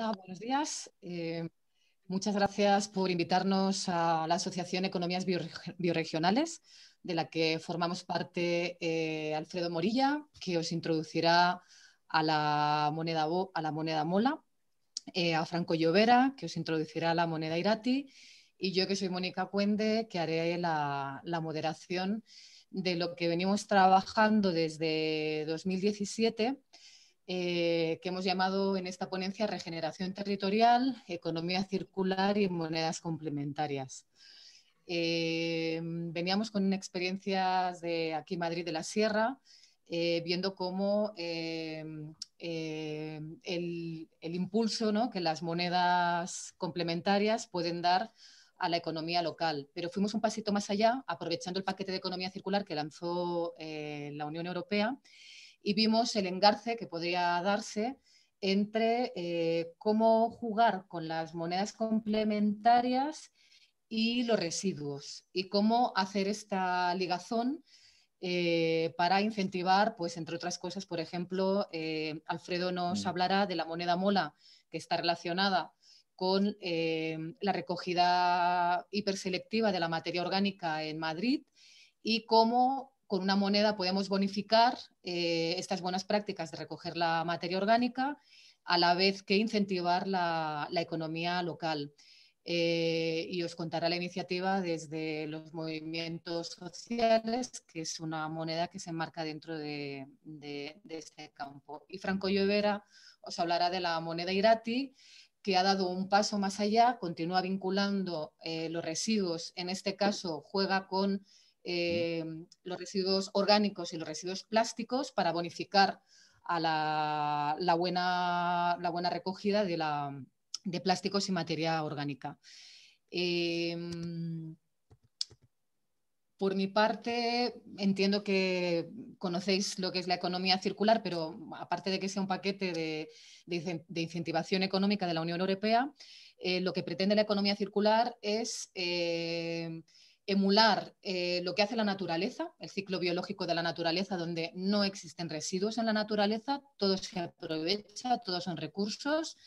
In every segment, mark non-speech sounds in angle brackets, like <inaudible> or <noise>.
Hola, buenos días. Eh, muchas gracias por invitarnos a la Asociación Economías Bioregionales, de la que formamos parte eh, Alfredo Morilla, que os introducirá a la moneda, a la moneda mola, eh, a Franco Llovera, que os introducirá a la moneda irati, y yo, que soy Mónica Cuende, que haré la, la moderación de lo que venimos trabajando desde 2017 eh, que hemos llamado en esta ponencia Regeneración Territorial, Economía Circular y Monedas Complementarias. Eh, veníamos con experiencias de aquí Madrid de la Sierra, eh, viendo cómo el, el, impulso que las monedas complementarias pueden dar a la economía local. Pero fuimos un pasito más allá, aprovechando el paquete de economía circular que lanzó la Unión Europea y vimos el engarce que podría darse entre eh, cómo jugar con las monedas complementarias y los residuos y cómo hacer esta ligazón eh, para incentivar, pues entre otras cosas, por ejemplo, eh, Alfredo nos mm. hablará de la moneda mola que está relacionada con la recogida hiperselectiva de la materia orgánica en Madrid y cómo con una moneda podemos bonificar eh, estas buenas prácticas de recoger la materia orgánica, a la vez que incentivar la, economía local. Eh, y os contará la iniciativa desde los movimientos sociales, que es una moneda que se enmarca dentro de, este campo. Y Franco Llovera os hablará de la moneda Irati, que ha dado un paso más allá, continúa vinculando eh, los residuos, en este caso juega con eh, los residuos orgánicos y los residuos plásticos para bonificar a la, buena, la buena, recogida de, plásticos y materia orgánica. Em, por mi parte, entiendo que conocéis lo que es la economía circular, pero aparte de que sea un paquete de, incentivación económica de la Unión Europea, eh, lo que pretende la economía circular es eh, emular eh, lo que hace la naturaleza, el ciclo biológico de la naturaleza, donde no existen residuos en la naturaleza, todo se aprovecha, todos son recursos,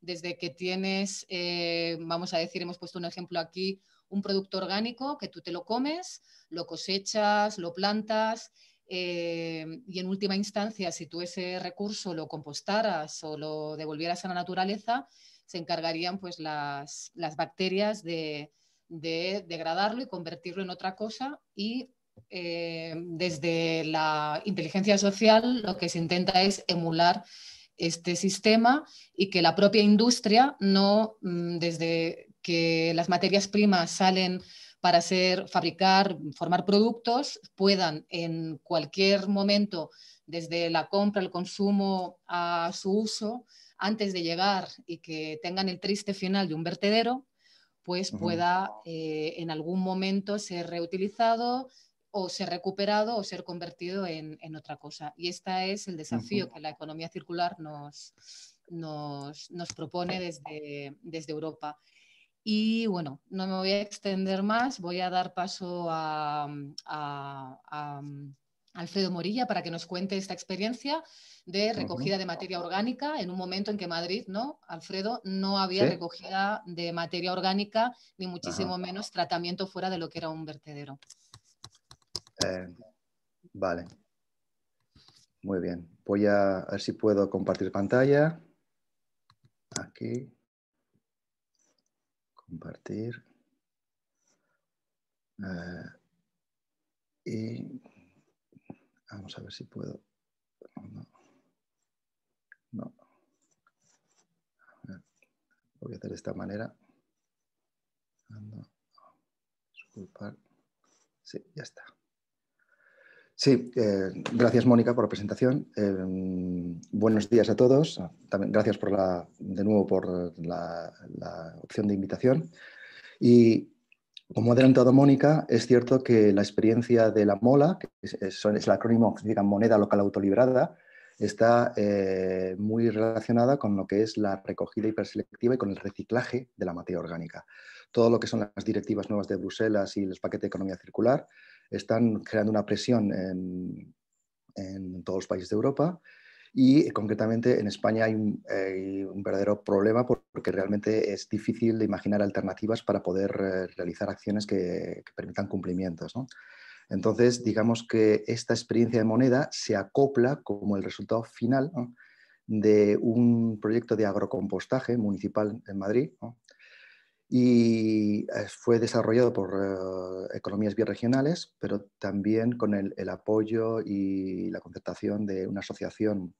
desde que tienes, eh, vamos a decir, hemos puesto un ejemplo aquí, un producto orgánico que tú te lo comes, lo cosechas, lo plantas, eh, y en última instancia, si tú ese recurso lo compostaras o lo devolvieras a la naturaleza, se encargarían pues, las, las bacterias de, de degradarlo y convertirlo en otra cosa y eh, desde la inteligencia social lo que se intenta es emular este sistema y que la propia industria no, mm, desde que las materias primas salen para fabricar, formar productos, puedan en cualquier momento, desde la compra, el consumo a su uso, antes de llegar y que tengan el triste final de un vertedero, pues pueda eh, en algún momento ser reutilizado o ser recuperado o ser convertido en, otra cosa. Y este es el desafío que la economía circular nos, nos, propone desde, desde Europa. Y bueno, no me voy a extender más, voy a dar paso a Alfredo Morilla para que nos cuente esta experiencia de recogida de materia orgánica en un momento en que Madrid, ¿no? Alfredo, no había recogida de materia orgánica ni muchísimo menos tratamiento fuera de lo que era un vertedero. Eh, vale. Muy bien. Voy a, ver si puedo compartir pantalla. Aquí. Compartir. Eh, y Vamos a ver si puedo. No. voy a hacer de esta manera. Sí, ya está. Sí, eh, gracias Mónica por la presentación. Eh, buenos días a todos. También gracias por la, de nuevo por la, la opción de invitación. Y como ha adelantado Mónica, es cierto que la experiencia de la MOLA, que es, el acrónimo que significa moneda local autolibrada, está eh, muy relacionada con lo que es la recogida hiperselectiva y con el reciclaje de la materia orgánica. Todo lo que son las directivas nuevas de Bruselas y los paquetes de economía circular están creando una presión en todos los países de Europa y concretamente en España hay un, eh, verdadero problema porque realmente es difícil de imaginar alternativas para poder eh, realizar acciones que, permitan cumplimientos. ¿no? Entonces, digamos que esta experiencia de moneda se acopla como el resultado final de un proyecto de agrocompostaje municipal en Madrid, y eh, fue desarrollado por eh, economías bioregionales, pero también con el, apoyo y la concertación de una asociación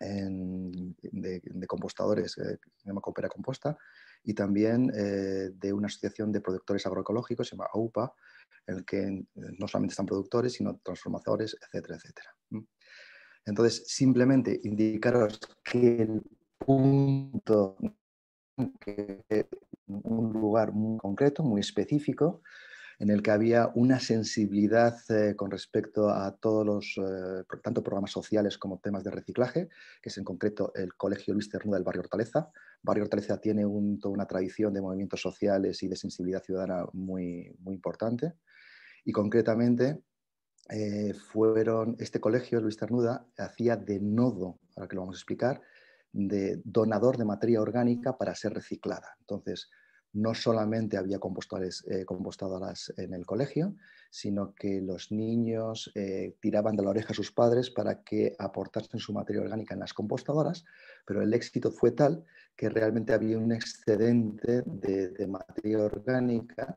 de, compostadores que eh, se llama Coopera Composta y también de una asociación de productores agroecológicos, se llama AUPA, en el que no solamente están productores, sino transformadores, etcétera, etcétera. Entonces, simplemente indicaros que el punto que un lugar muy concreto, muy específico, en el que había una sensibilidad eh, con respecto a todos los, eh, tanto programas sociales como temas de reciclaje, que es en concreto el Colegio Luis Ternuda del Barrio Hortaleza. Barrio Hortaleza tiene una tradición de movimientos sociales y de sensibilidad ciudadana muy, muy importante. Y concretamente eh, fueron, este colegio, Luis Ternuda hacía de nodo, ahora que lo vamos a explicar, de donador de materia orgánica para ser reciclada. Entonces, no solamente había eh, compostadoras en el colegio, sino que los niños eh, tiraban de la oreja a sus padres para que aportasen su materia orgánica en las compostadoras, pero el éxito fue tal que realmente había un excedente de, materia orgánica.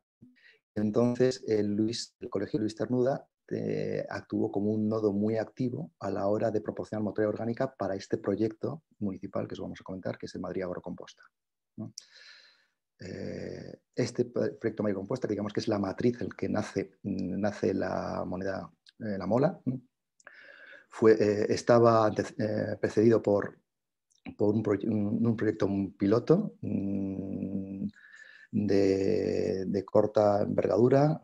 Entonces el, Luis, el colegio Luis Ternuda eh, actuó como un nodo muy activo a la hora de proporcionar materia orgánica para este proyecto municipal que os vamos a comentar, que es el Madrid Agrocomposta este proyecto mayor Compuesta, que digamos que es la matriz en la que nace, mm, nace la moneda, eh, la mola, fue, eh, estaba eh, precedido por, un, proyecto un piloto mm, de, corta envergadura,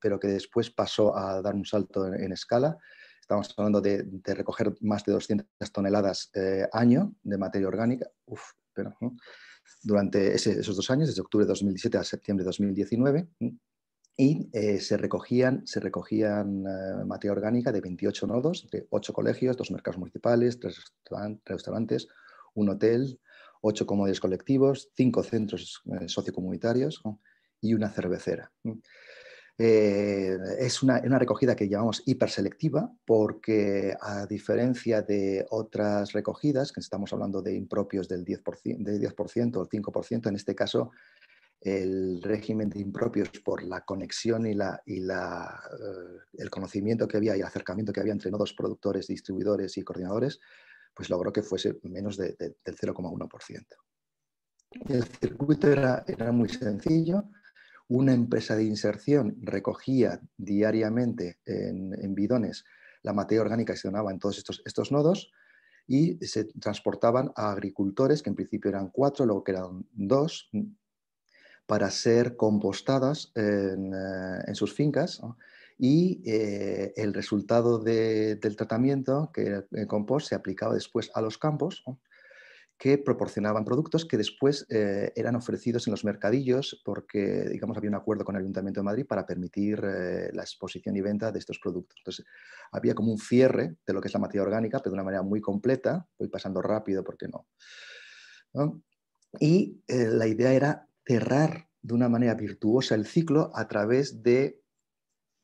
pero que después pasó a dar un salto en, escala. Estamos hablando de, recoger más de 200 toneladas año de materia orgánica. Uf, pero, durante esos dos años, desde octubre de 2017 a septiembre de 2019, y eh, se recogían, se recogían eh, materia orgánica de 28 nodos, de 8 colegios, 2 mercados municipales, 3 restaurantes, un hotel, 8 comodidades colectivos, 5 centros eh, sociocomunitarios y una cervecera. Eh, es una, una, recogida que llamamos hiperselectiva porque a diferencia de otras recogidas, que estamos hablando de impropios del 10%, del 10 o 5%, en este caso el régimen de impropios por la conexión y, la, y la, eh, el conocimiento que había y el acercamiento que había entre nodos productores, distribuidores y coordinadores, pues logró que fuese menos del 0,1%. El circuito era, era muy sencillo una empresa de inserción recogía diariamente en, bidones la materia orgánica que se donaba en todos estos, nodos y se transportaban a agricultores, que en principio eran cuatro, luego que eran dos, para ser compostadas en, eh, sus fincas. Y eh, el resultado del tratamiento, que era el compost, se aplicaba después a los campos que proporcionaban productos que después eh, eran ofrecidos en los mercadillos porque, digamos, había un acuerdo con el Ayuntamiento de Madrid para permitir eh, la exposición y venta de estos productos. Entonces, había como un cierre de lo que es la materia orgánica, pero de una manera muy completa, voy pasando rápido porque no. ¿no? Y eh, la idea era cerrar de una manera virtuosa el ciclo a través de,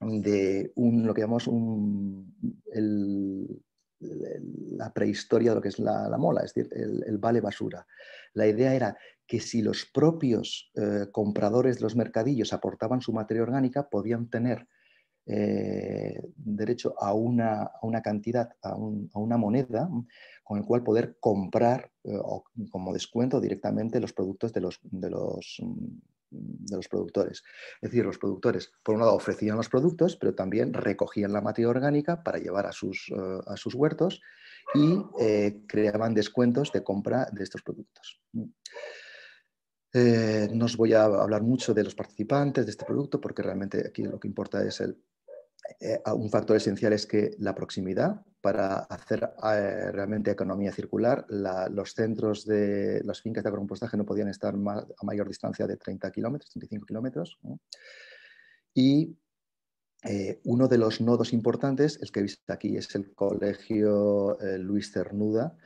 de un, lo que llamamos un, el, la prehistoria de lo que es la, mola, es decir, el, vale basura. La idea era que si los propios eh, compradores de los mercadillos aportaban su materia orgánica, podían tener eh, derecho a una, cantidad, a, una moneda con el cual poder comprar eh, o, como descuento directamente los productos de los, de los de los productores. Es decir, los productores, por un lado, ofrecían los productos, pero también recogían la materia orgánica para llevar a sus, eh, huertos y eh, creaban descuentos de compra de estos productos. Mm. Eh, no os voy a hablar mucho de los participantes de este producto porque realmente aquí lo que importa es el eh, ah, un factor esencial es que la proximidad para hacer eh, realmente economía circular, los centros de las fincas de agrocompostaje no podían estar a mayor distancia de 30 kilómetros, 35 kilómetros. Y eh, uno de los nodos importantes, el que he aquí, es el colegio Luis Cernuda,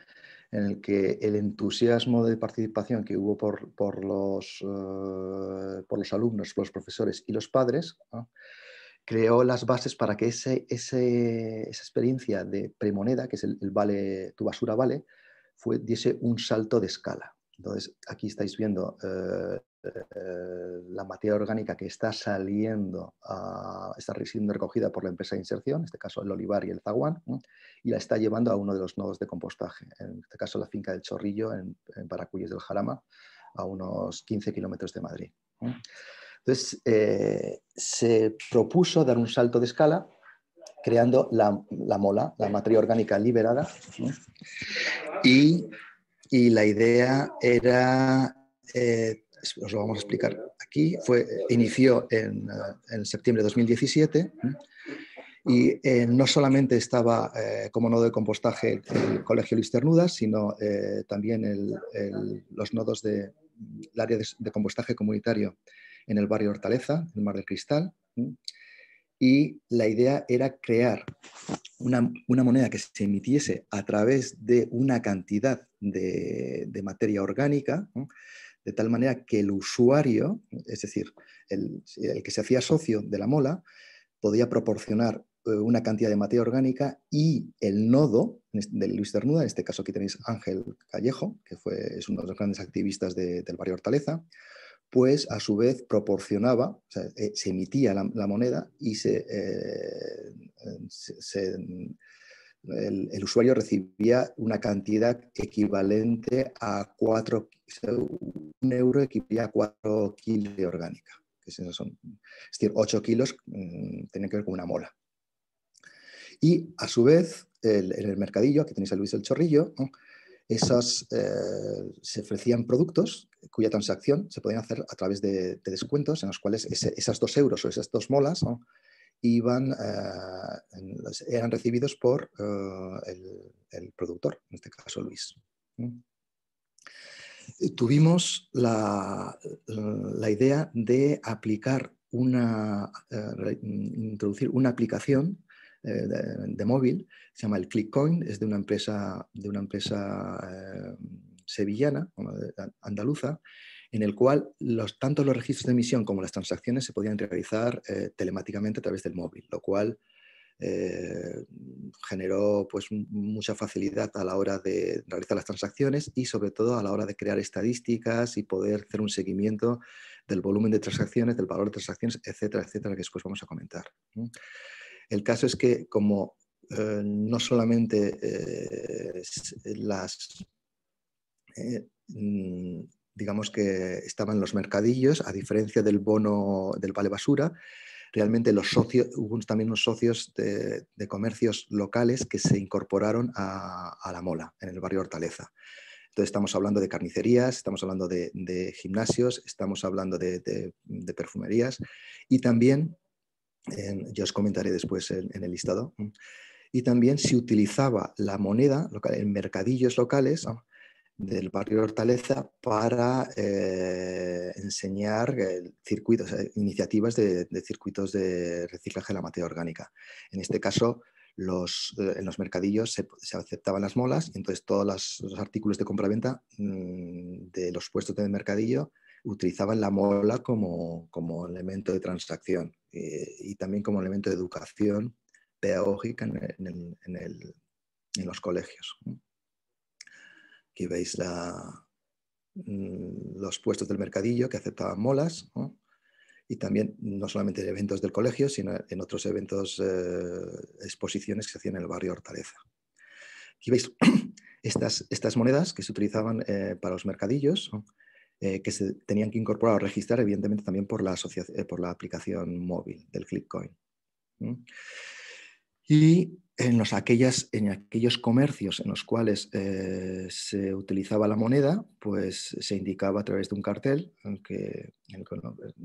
en el que el entusiasmo de participación que hubo por, los, alumnos, los profesores y los padres, creó las bases para que ese, esa experiencia de premoneda, que es el, vale, tu basura vale, fue, diese un salto de escala. Entonces, aquí estáis viendo eh, eh, la materia orgánica que está saliendo, está siendo recogida por la empresa de inserción, en este caso el olivar y el zaguán, y la está llevando a uno de los nodos de compostaje, en este caso la finca del Chorrillo, en, en del Jarama, a unos 15 kilómetros de Madrid. Entonces, eh, se propuso dar un salto de escala creando la, mola, la materia orgánica liberada, y, la idea era, eh, os lo vamos a explicar aquí, fue, inició en, eh, septiembre de 2017. Y no solamente estaba como nodo de compostaje el Colegio Luis Ternuda, sino también los nodos del de, área de, compostaje comunitario en el barrio Hortaleza, en el Mar del Cristal, y la idea era crear una, moneda que se emitiese a través de una cantidad de, materia orgánica, de tal manera que el usuario, es decir, el, que se hacía socio de la mola, podía proporcionar eh, una cantidad de materia orgánica y el nodo de Luis Ternuda, en este caso aquí tenéis Ángel Callejo, que fue, es uno de los grandes activistas del barrio Hortaleza, pues a su vez proporcionaba, eh, se emitía la, moneda y eh, el, usuario recibía una cantidad equivalente a 4, un euro equivalía a 4 kilos de orgánica. Que es, decir, 8 kilos mm, tenía que ver con una mola. Y a su vez, en el, mercadillo, aquí tenéis a Luis el Chorrillo, esas, eh, se ofrecían productos cuya transacción se podían hacer a través de, descuentos en los cuales esas dos euros o esas dos molas iban, eh, eran recibidos por eh, el, productor, en este caso Luis. Tuvimos la, la, idea de aplicar una, introducir una aplicación eh, de, móvil, se llama el ClickCoin, es de una empresa, de una empresa eh, sevillana, andaluza, en el cual tanto los registros de emisión como las transacciones se podían realizar eh, telemáticamente a través del móvil, lo cual generó pues, mucha facilidad a la hora de realizar las transacciones y sobre todo a la hora de crear estadísticas y poder hacer un seguimiento del volumen de transacciones, del valor de transacciones, etcétera, etcétera, que después vamos a comentar. El caso es que como eh, no solamente eh, las, eh, mm, digamos que estaban los mercadillos, a diferencia del bono del vale basura, realmente los socios, hubo también unos socios de, comercios locales que se incorporaron a, la mola, en el barrio Hortaleza. Entonces estamos hablando de carnicerías, estamos hablando de, gimnasios, estamos hablando de, perfumerías y también yo os comentaré después en, el listado. Y también se utilizaba la moneda en mercadillos locales del barrio Hortaleza para eh, enseñar iniciativas de, circuitos de reciclaje de la materia orgánica. En este caso, eh, en los mercadillos se, aceptaban las molas, entonces todos los, artículos de compraventa venta mm, de los puestos del mercadillo utilizaban la mola como, elemento de transacción eh, y también como elemento de educación pedagógica en, los colegios. Aquí veis mm, los puestos del mercadillo que aceptaban molas y también no solamente en eventos del colegio, sino en otros eventos, eh, exposiciones que se hacían en el barrio Hortaleza. Aquí veis <clears throat> estas, monedas que se utilizaban eh, para los mercadillos. Eh, que se tenían que incorporar o registrar, evidentemente, también por la, eh, aplicación móvil del Clickcoin. Y en, los, aquellas, en aquellos comercios en los cuales eh, se utilizaba la moneda, pues se indicaba a través de un cartel, en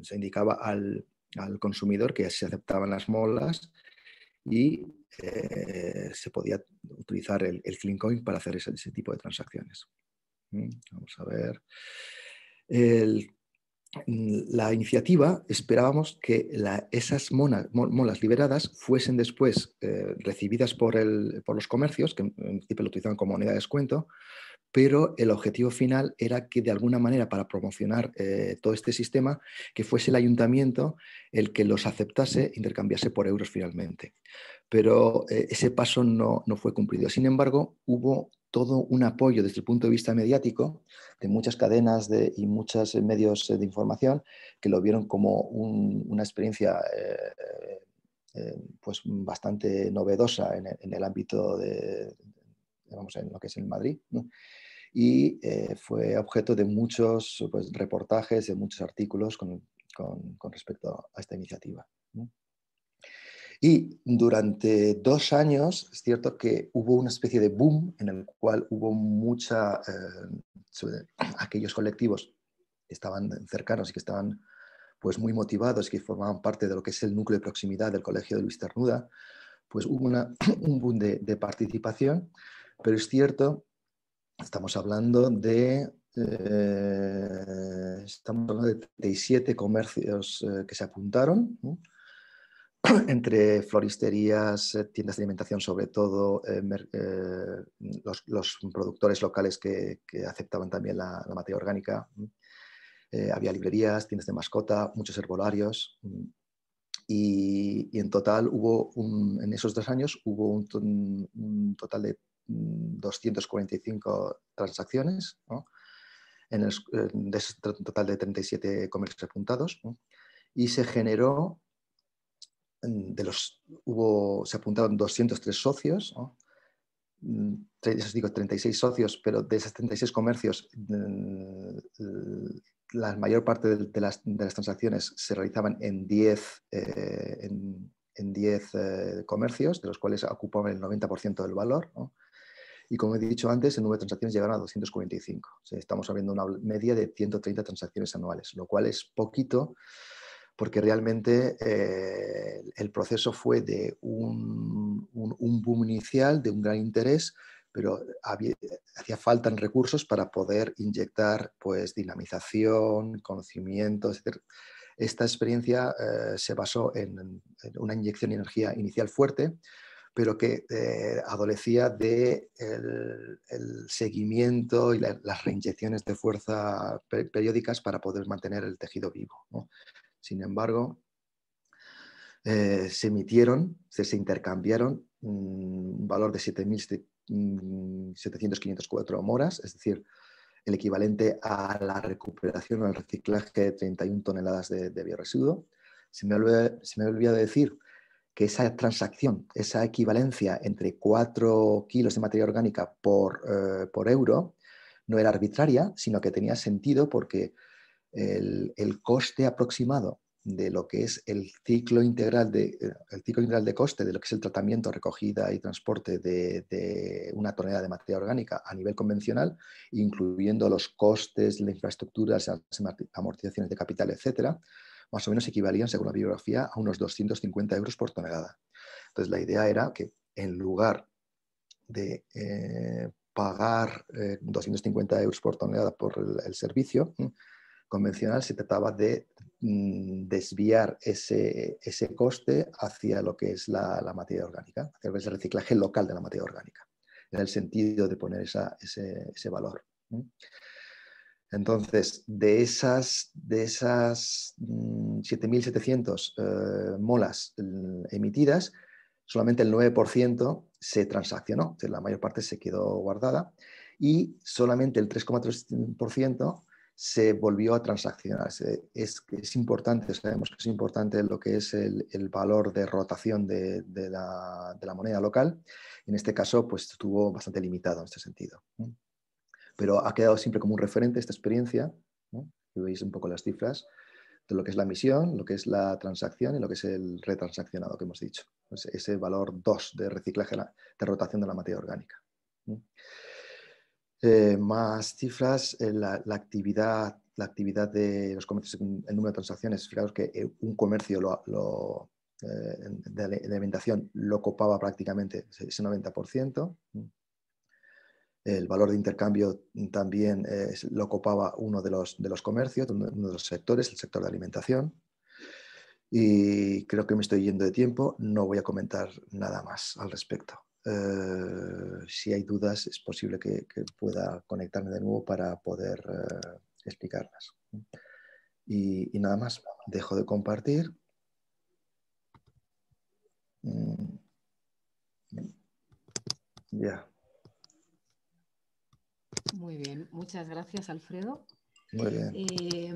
se indicaba al, consumidor que se aceptaban las molas y se podía utilizar el, el para hacer ese tipo de transacciones. Vamos a ver la iniciativa esperábamos que esas monas, molas liberadas fuesen después eh, recibidas por, por, los comercios, que en principio lo utilizaban como moneda de descuento, pero el objetivo final era que de alguna manera para promocionar eh, todo este sistema, que fuese el ayuntamiento el que los aceptase, intercambiase por euros finalmente. Pero eh, ese paso no, no fue cumplido. Sin embargo, hubo todo un apoyo desde el punto de vista mediático de muchas cadenas y muchos eh, medios de información que lo vieron como una experiencia pues bastante novedosa en, el ámbito de, en lo que es el Madrid y eh, fue objeto de muchos pues, reportajes, de muchos artículos con, respecto a esta iniciativa. Y durante dos años es cierto que hubo una especie de boom en el cual hubo mucha, eh, aquellos colectivos que estaban cercanos y que estaban pues muy motivados, que formaban parte de lo que es el núcleo de proximidad del Colegio de Luis Ternuda, pues hubo <clears throat> un boom de, de participación, pero es cierto Estamos hablando de eh, de 37 comercios eh, que se apuntaron, <clears throat> entre floristerías, eh, tiendas de alimentación, sobre todo los, productores locales que, aceptaban también la, materia orgánica. había librerías, tiendas de mascota, muchos herbolarios. Y, en total hubo, en esos dos años, hubo un total de 245 mm, transacciones, en el, de ese total de 37 comercios apuntados, y se generó, mm, de los, hubo, se apuntaron 203 socios, 36 mm, socios, pero de esos 36 comercios, la mayor parte de las, transacciones se realizaban en 10, eh, en, 10 eh, comercios, de los cuales ocupaban el 90% del valor. ¿no? Y como he dicho antes, el número de transacciones llegaron a 245. O sea, estamos abriendo una media de 130 transacciones anuales, lo cual es poquito porque realmente eh, el proceso fue de un, boom inicial, de un gran interés, pero hacía falta en recursos para poder inyectar pues, dinamización, conocimiento, etc. Esta experiencia eh, se basó en, una inyección de energía inicial fuerte, pero que eh, adolecía de el, seguimiento y las reinyecciones de fuerza periódicas para poder mantener el tejido vivo. Sin embargo, eh, se emitieron, se, intercambiaron mm, un valor de 7.704 mm, moras, es decir, el equivalente a la recuperación o al reciclaje de 31 toneladas de, de bioresiduo. Se me, olvidó, se me olvidó decir que esa transacción, esa equivalencia entre 4 kilos de materia orgánica eh, por, euro, no era arbitraria, sino que tenía sentido porque el, coste aproximado de lo que es el ciclo integral de eh, el ciclo integral de coste de lo que es el tratamiento, recogida y transporte de, de una tonelada de materia orgánica a nivel convencional, incluyendo los costes, la infraestructuras, las amortizaciones de capital, etcétera, más o menos equivalían, según la biografía, a unos 250 euros por tonelada. Entonces, la idea era que en lugar de eh, pagar 250 eh, euros por tonelada por el, servicio convencional, se trataba de mm, desviar ese, coste hacia lo que es la, materia orgánica, hacia el reciclaje local de la materia orgánica, en el sentido de poner ese, ese valor. Entonces, de esas, de esas 7.700 mm, eh, molas mm, emitidas, solamente el 9% se transaccionó, la mayor parte se quedó guardada y solamente el 3,3% se volvió a transaccionar. Es, importante, sabemos que es importante lo que es el, valor de rotación de, la, moneda local. En este caso, pues estuvo bastante limitado en este sentido pero ha quedado siempre como un referente esta experiencia, veis un poco las cifras, de lo que es la misión, lo que es la transacción y lo que es el retransaccionado que hemos dicho. ese valor 2 de reciclaje de rotación de la materia orgánica. Eh, más cifras, eh, la, actividad, la actividad de los comercios, el número de transacciones. Fijaos que eh, un comercio de alimentación lo copaba prácticamente ese 90% el valor de intercambio también eh, lo ocupaba uno de los, de comercios, uno de los sectores, el sector de alimentación. Y creo que me estoy yendo de tiempo, no voy a comentar nada más al respecto. Eh, si hay dudas, es posible que, pueda conectarme de nuevo para poder eh, explicarlas. Y, nada más, dejo de compartir. Mm. Ya. Muy bien, muchas gracias, Alfredo. Muy bien. Eh,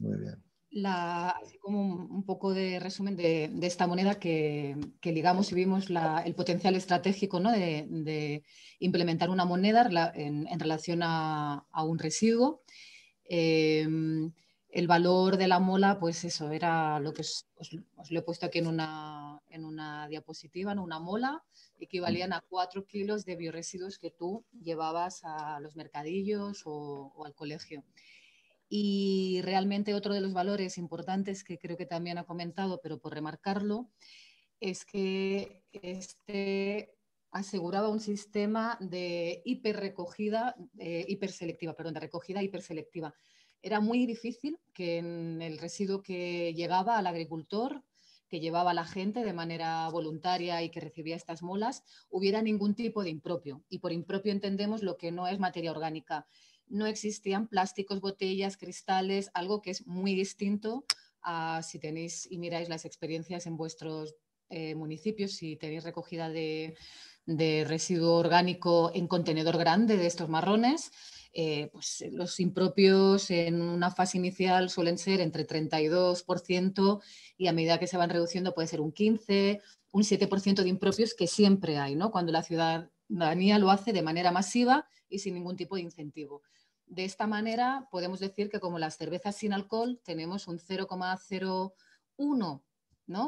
Muy bien. así como un, poco de resumen de, esta moneda que, ligamos y vimos el potencial estratégico de, implementar una moneda en, relación a, un residuo. Eh, el valor de la mola, pues eso, era lo que os, lo he puesto aquí en una, diapositiva, en una mola, equivalían a 4 kilos de bioresiduos que tú llevabas a los mercadillos o, al colegio. Y realmente otro de los valores importantes que creo que también ha comentado, pero por remarcarlo, es que este aseguraba un sistema de hiperrecogida, hiper eh, hiperselectiva, perdón, de recogida hiperselectiva era muy difícil que en el residuo que llegaba al agricultor que llevaba la gente de manera voluntaria y que recibía estas molas, hubiera ningún tipo de impropio. Y por impropio entendemos lo que no es materia orgánica. No existían plásticos, botellas, cristales, algo que es muy distinto a si tenéis y miráis las experiencias en vuestros eh, municipios, si tenéis recogida de residuo orgánico en contenedor grande de estos marrones eh, pues eh, los impropios en una fase inicial suelen ser entre 32% y a medida que se van reduciendo puede ser un 15%, un 7% de impropios que siempre hay, ¿no? cuando la ciudadanía lo hace de manera masiva y sin ningún tipo de incentivo. De esta manera podemos decir que como las cervezas sin alcohol tenemos un 0,01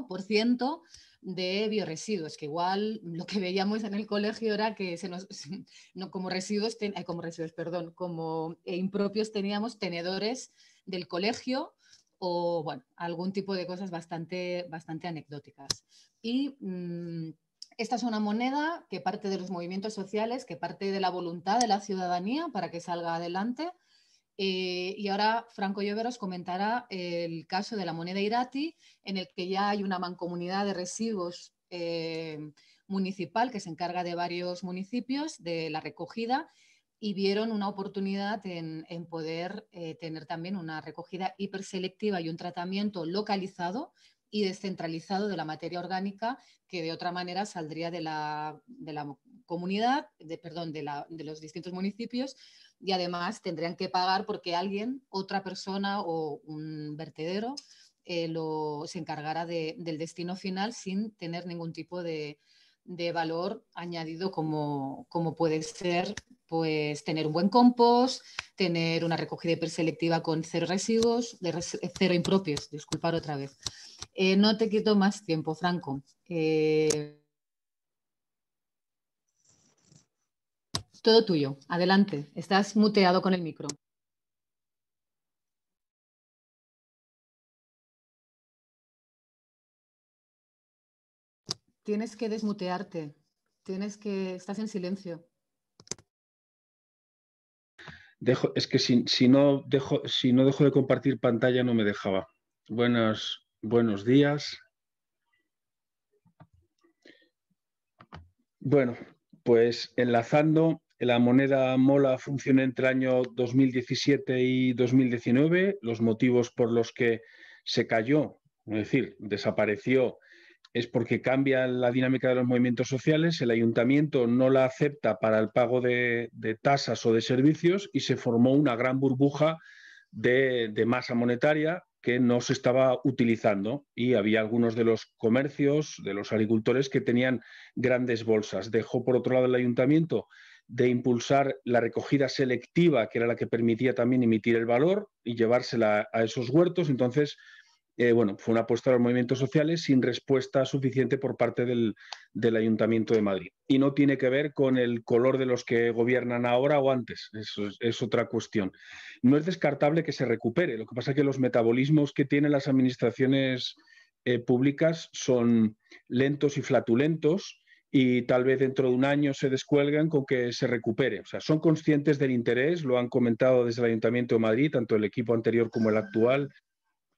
por ciento de bioresiduos, que igual lo que veíamos en el colegio era que <laughs> como residuos, eh, como residuos, perdón, como eh, impropios teníamos tenedores del colegio o algún tipo de cosas bastante, anecdóticas. Y mm, esta es una moneda que parte de los movimientos sociales, que parte de la voluntad de la ciudadanía para que salga adelante, eh, y ahora Franco Llover os comentará el caso de la moneda Irati, en el que ya hay una mancomunidad de residuos eh, municipal que se encarga de varios municipios de la recogida y vieron una oportunidad en, poder eh, tener también una recogida hiperselectiva y un tratamiento localizado y descentralizado de la materia orgánica que de otra manera saldría de la, comunidad, de, perdón, de, de los distintos municipios y además tendrían que pagar porque alguien, otra persona o un vertedero eh, lo, se encargara del destino final sin tener ningún tipo de, valor añadido como, como, puede ser pues tener un buen compost, tener una recogida selectiva con cero residuos, de cero impropios, disculpar otra vez. Eh, no te quito más tiempo, Franco. Eh, todo tuyo. Adelante, estás muteado con el micro. Tienes que desmutearte. Tienes que. Estás en silencio. Dejo, es que si, no dejo, si no dejo de compartir pantalla no me dejaba. buenos días. Bueno, pues enlazando la moneda Mola funcionó entre el año 2017 y 2019. Los motivos por los que se cayó, es decir, desapareció, es porque cambia la dinámica de los movimientos sociales, el ayuntamiento no la acepta para el pago de, tasas o de servicios y se formó una gran burbuja de, de masa monetaria que no se estaba utilizando y había algunos de los comercios, de los agricultores que tenían grandes bolsas. Dejó por otro lado el ayuntamiento de impulsar la recogida selectiva, que era la que permitía también emitir el valor y llevársela a esos huertos. Entonces, eh, bueno, fue una apuesta de los movimientos sociales sin respuesta suficiente por parte del, Ayuntamiento de Madrid. Y no tiene que ver con el color de los que gobiernan ahora o antes, eso es, otra cuestión. No es descartable que se recupere, lo que pasa es que los metabolismos que tienen las administraciones eh, públicas son lentos y flatulentos y tal vez dentro de un año se descuelgan con que se recupere. O sea, son conscientes del interés, lo han comentado desde el Ayuntamiento de Madrid, tanto el equipo anterior como el actual,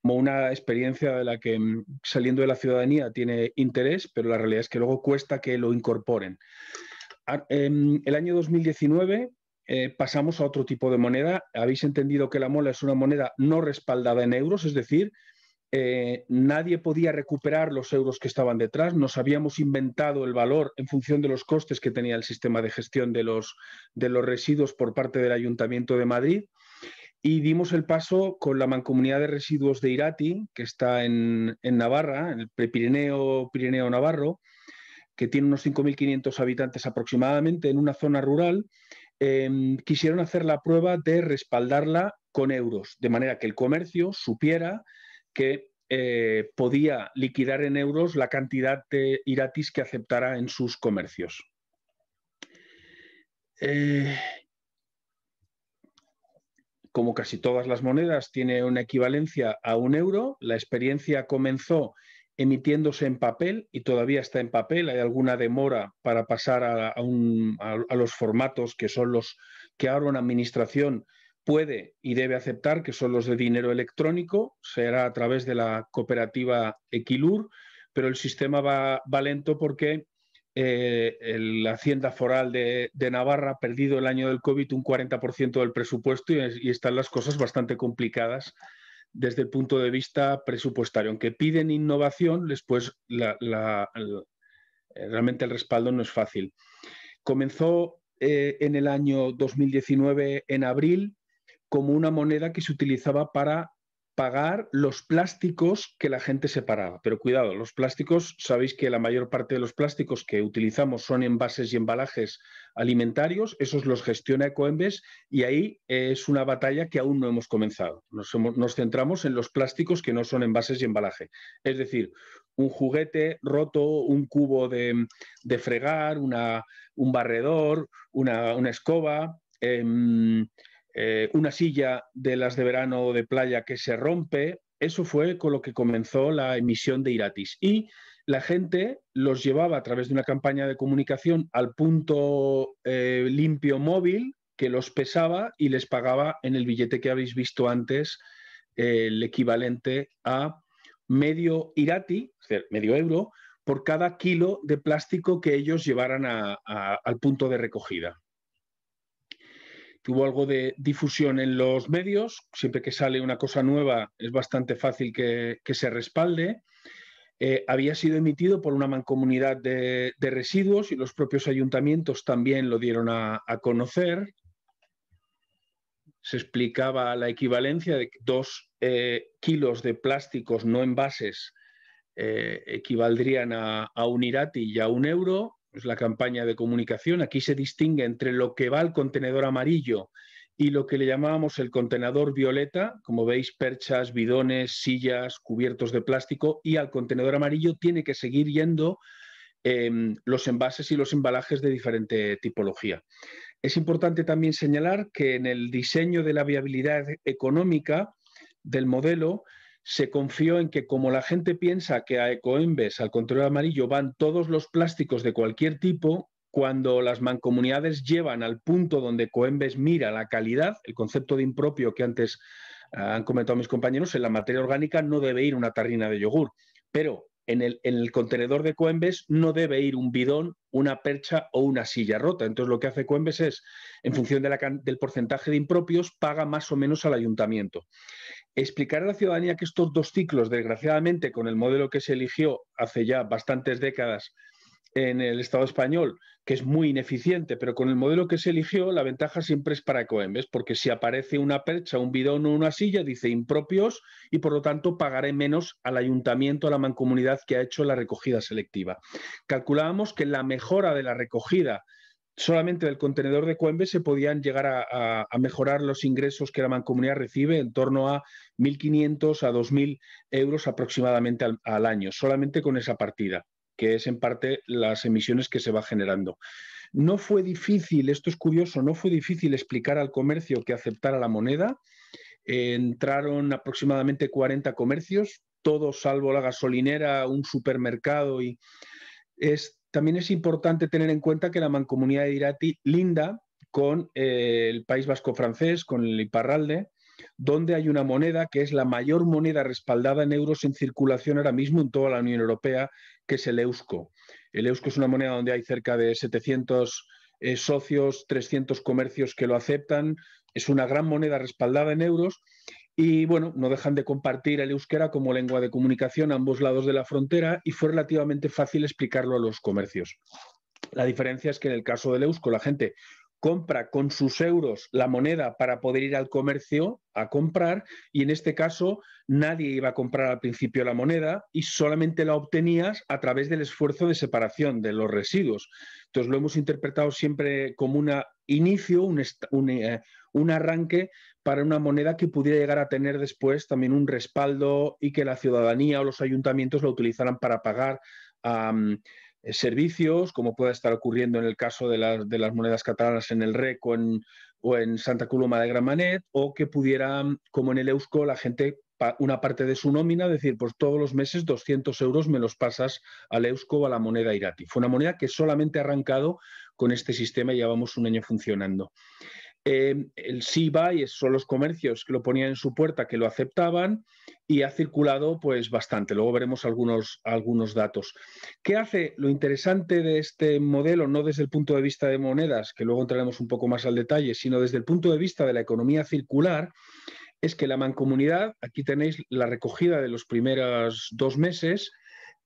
como una experiencia de la que mm, saliendo de la ciudadanía tiene interés, pero la realidad es que luego cuesta que lo incorporen. Ah, en em, el año 2019 eh, pasamos a otro tipo de moneda. Habéis entendido que la mola es una moneda no respaldada en euros, es decir, eh, nadie podía recuperar los euros que estaban detrás, nos habíamos inventado el valor en función de los costes que tenía el sistema de gestión de los, residuos por parte del Ayuntamiento de Madrid y dimos el paso con la mancomunidad de residuos de Irati, que está en, Navarra, en el Pirineo Navarro, que tiene unos 5.500 habitantes aproximadamente en una zona rural, em, quisieron hacer la prueba de respaldarla con euros, de manera que el comercio supiera que eh, podía liquidar en euros la cantidad de iratis que aceptara en sus comercios. Eh, como casi todas las monedas, tiene una equivalencia a un euro. La experiencia comenzó emitiéndose en papel y todavía está en papel. Hay alguna demora para pasar a, a los formatos que son los que ahora una administración puede y debe aceptar, que son los de dinero electrónico, será a través de la cooperativa Equilur, pero el sistema va, lento porque eh, la Hacienda Foral de, Navarra ha perdido el año del COVID un 40% del presupuesto y, están las cosas bastante complicadas desde el punto de vista presupuestario. Aunque piden innovación, después realmente el respaldo no es fácil. Comenzó eh, en el año 2019, en abril, como una moneda que se utilizaba para pagar los plásticos que la gente separaba. Pero cuidado, los plásticos, sabéis que la mayor parte de los plásticos que utilizamos son envases y embalajes alimentarios, esos los gestiona Ecoembes y ahí es una batalla que aún no hemos comenzado. Nos, centramos en los plásticos que no son envases y embalaje. Es decir, un juguete roto, un cubo de, fregar, un barredor, una, escoba. Em, eh, una silla de las de verano o de playa que se rompe. Eso fue con lo que comenzó la emisión de Iratis. Y la gente los llevaba a través de una campaña de comunicación al punto eh, limpio móvil que los pesaba y les pagaba en el billete que habéis visto antes el equivalente a medio irati, es decir, medio euro, por cada kilo de plástico que ellos llevaran al punto de recogida tuvo algo de difusión en los medios. Siempre que sale una cosa nueva es bastante fácil que, se respalde. Eh, había sido emitido por una mancomunidad de, residuos y los propios ayuntamientos también lo dieron a, conocer. Se explicaba la equivalencia de dos eh, kilos de plásticos no envases eh, equivaldrían a, a, un irati y a un euro. Pues, la campaña de comunicación. Aquí se distingue entre lo que va al contenedor amarillo y lo que le llamábamos el contenedor violeta, como veis, perchas, bidones, sillas, cubiertos de plástico, y al contenedor amarillo tiene que seguir yendo em, los envases y los embalajes de diferente tipología. Es importante también señalar que en el diseño de la viabilidad económica del modelo, se confió en que como la gente piensa que a Ecoembes, al control amarillo, van todos los plásticos de cualquier tipo, cuando las mancomunidades llevan al punto donde Ecoembes mira la calidad, el concepto de impropio que antes ah, han comentado mis compañeros, en la materia orgánica no debe ir una tarrina de yogur, pero en el, contenedor de Coembes no debe ir un bidón, una percha o una silla rota. Entonces lo que hace Coembes es, en función del porcentaje de impropios, paga más o menos al ayuntamiento. Explicar a la ciudadanía que estos dos ciclos, desgraciadamente, con el modelo que se eligió hace ya bastantes décadas, en el Estado español, que es muy ineficiente, pero con el modelo que se eligió, la ventaja siempre es para Coembes, porque si aparece una percha, un bidón o una silla, dice impropios y por lo tanto pagaré menos al ayuntamiento, a la mancomunidad que ha hecho la recogida selectiva. Calculábamos que la mejora de la recogida solamente del contenedor de Coembes se podían llegar a, mejorar los ingresos que la mancomunidad recibe en torno a 1.500 a 2.000 euros aproximadamente al año, solamente con esa partida que es en parte las emisiones que se va generando. No fue difícil, esto es curioso, no fue difícil explicar al comercio que aceptara la moneda. entraron aproximadamente 40 comercios, todos salvo la gasolinera, un supermercado y es, también es importante tener en cuenta que la mancomunidad de Irati linda con eh, el País Vasco francés, con el Iparralde, donde hay una moneda que es la mayor moneda respaldada en euros en circulación ahora mismo en toda la Unión Europea, que es el Eusco. El Eusco es una moneda donde hay cerca de 700 eh, socios, 300 comercios que lo aceptan. Es una gran moneda respaldada en euros y bueno, no dejan de compartir el euskera como lengua de comunicación a ambos lados de la frontera y fue relativamente fácil explicarlo a los comercios. La diferencia es que en el caso del eusko la gente compra con sus euros la moneda para poder ir al comercio a comprar y en este caso nadie iba a comprar al principio la moneda y solamente la obtenías a través del esfuerzo de separación de los residuos. Entonces lo hemos interpretado siempre como un inicio, eh, un, arranque para una moneda que pudiera llegar a tener después también un respaldo y que la ciudadanía o los ayuntamientos la utilizaran para pagar. Eh, servicios, como pueda estar ocurriendo en el caso de, las monedas catalanas en el REC o en, Santa Coloma de Gramanet, o que pudiera, como en el Eusco, la gente una parte de su nómina, decir, pues todos los meses 200 euros me los pasas al Eusco o a la moneda Irati. Fue una moneda que solamente ha arrancado con este sistema y llevamos un año funcionando eh, el SIBA, son los comercios que lo ponían en su puerta que lo aceptaban, y ha circulado pues bastante. Luego veremos algunos, algunos datos. ¿Qué hace lo interesante de este modelo, no desde el punto de vista de monedas, que luego entraremos un poco más al detalle, sino desde el punto de vista de la economía circular? Es que la mancomunidad, aquí tenéis la recogida de los primeros dos meses,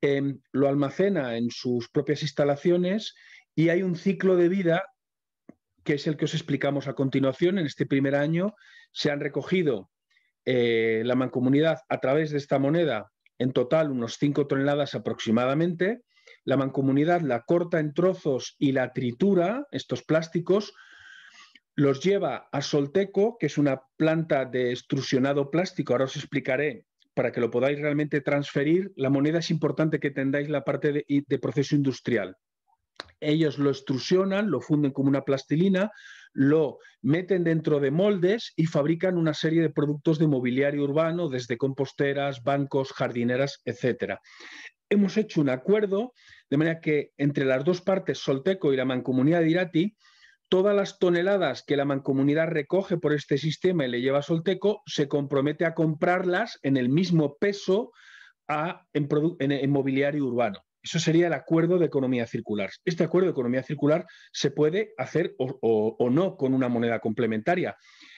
em, lo almacena en sus propias instalaciones y hay un ciclo de vida que es el que os explicamos a continuación. En este primer año se han recogido eh, la mancomunidad a través de esta moneda en total unos 5 toneladas aproximadamente. La mancomunidad la corta en trozos y la tritura, estos plásticos, los lleva a Solteco, que es una planta de extrusionado plástico. Ahora os explicaré para que lo podáis realmente transferir. La moneda es importante que tendáis la parte de proceso industrial ellos lo extrusionan, lo funden como una plastilina, lo meten dentro de moldes y fabrican una serie de productos de mobiliario urbano, desde composteras, bancos, jardineras, etc. Hemos hecho un acuerdo de manera que entre las dos partes, Solteco y la mancomunidad de Irati, todas las toneladas que la mancomunidad recoge por este sistema y le lleva a Solteco, se compromete a comprarlas en el mismo peso a, en mobiliario urbano. Eso sería el acuerdo de economía circular. Este acuerdo de economía circular se puede hacer o, no con una moneda complementaria.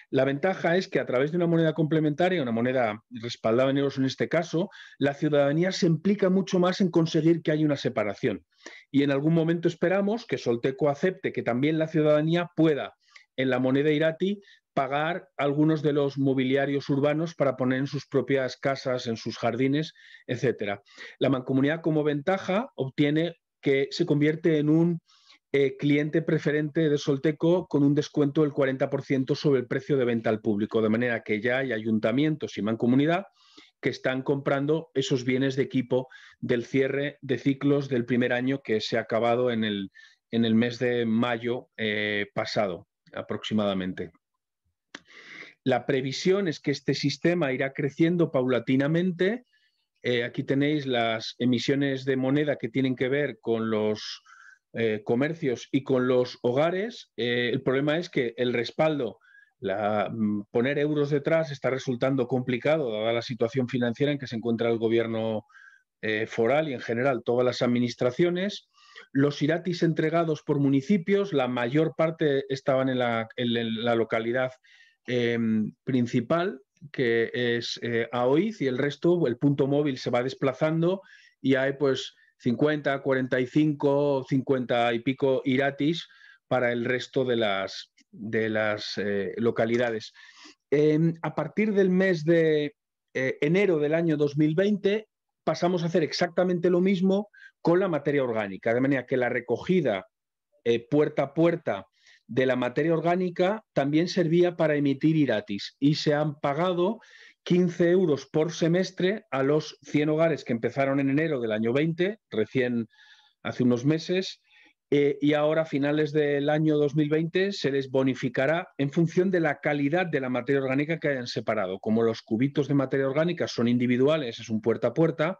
La ventaja es que a través de una moneda complementaria, una moneda respaldada en euros en este caso, la ciudadanía se implica mucho más en conseguir que haya una separación. Y en algún momento esperamos que Solteco acepte que también la ciudadanía pueda en la moneda Irati pagar algunos de los mobiliarios urbanos para poner en sus propias casas, en sus jardines, etc. La mancomunidad como ventaja obtiene que se convierte en un eh, cliente preferente de Solteco con un descuento del 40% sobre el precio de venta al público, de manera que ya hay ayuntamientos y mancomunidad que están comprando esos bienes de equipo del cierre de ciclos del primer año que se ha acabado en el, en el mes de mayo eh, pasado aproximadamente. La previsión es que este sistema irá creciendo paulatinamente. Eh, aquí tenéis las emisiones de moneda que tienen que ver con los eh, comercios y con los hogares. Eh, el problema es que el respaldo, mm, poner euros detrás, está resultando complicado, dada la situación financiera en que se encuentra el gobierno foral y en general todas las administraciones los iratis entregados por municipios, la mayor parte estaban en la, en la, localidad Em, principal, que es eh, AOIZ, y el resto, el punto móvil se va desplazando y hay pues 50, 45, 50 y pico iratis para el resto de las, de las eh, localidades. Em, a partir del mes de eh, enero del año 2020 pasamos a hacer exactamente lo mismo con la materia orgánica, de manera que la recogida puerta a puerta de la materia orgánica también servía para emitir iratis y se han pagado 15 euros por semestre a los 100 hogares que empezaron en enero del año 20, recién hace unos meses, eh, y ahora a finales del año 2020 se les bonificará en función de la calidad de la materia orgánica que hayan separado. Como los cubitos de materia orgánica son individuales, es un puerta a puerta,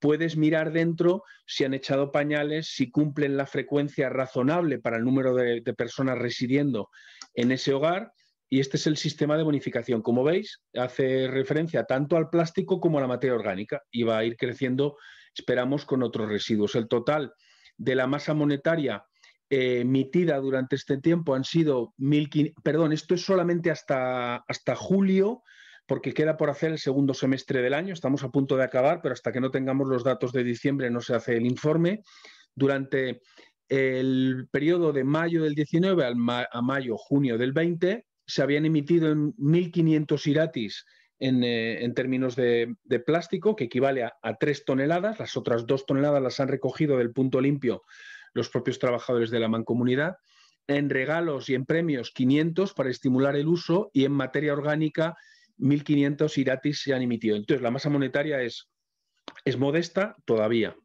puedes mirar dentro si han echado pañales, si cumplen la frecuencia razonable para el número de, personas residiendo en ese hogar. Y este es el sistema de bonificación. Como veis, hace referencia tanto al plástico como a la materia orgánica y va a ir creciendo, esperamos, con otros residuos. El total de la masa monetaria eh, emitida durante este tiempo han sido 1.500, perdón, esto es solamente hasta, hasta julio porque queda por hacer el segundo semestre del año, estamos a punto de acabar, pero hasta que no tengamos los datos de diciembre no se hace el informe. Durante el periodo de mayo del 19 al a mayo-junio del 20 se habían emitido 1.500 iratis en, eh, términos de, plástico, que equivale a, a tres toneladas. Las otras dos toneladas las han recogido del punto limpio los propios trabajadores de la mancomunidad. En regalos y en premios, 500 para estimular el uso y en materia orgánica, 1.500 iratis se han emitido. Entonces, la masa monetaria es, es modesta todavía.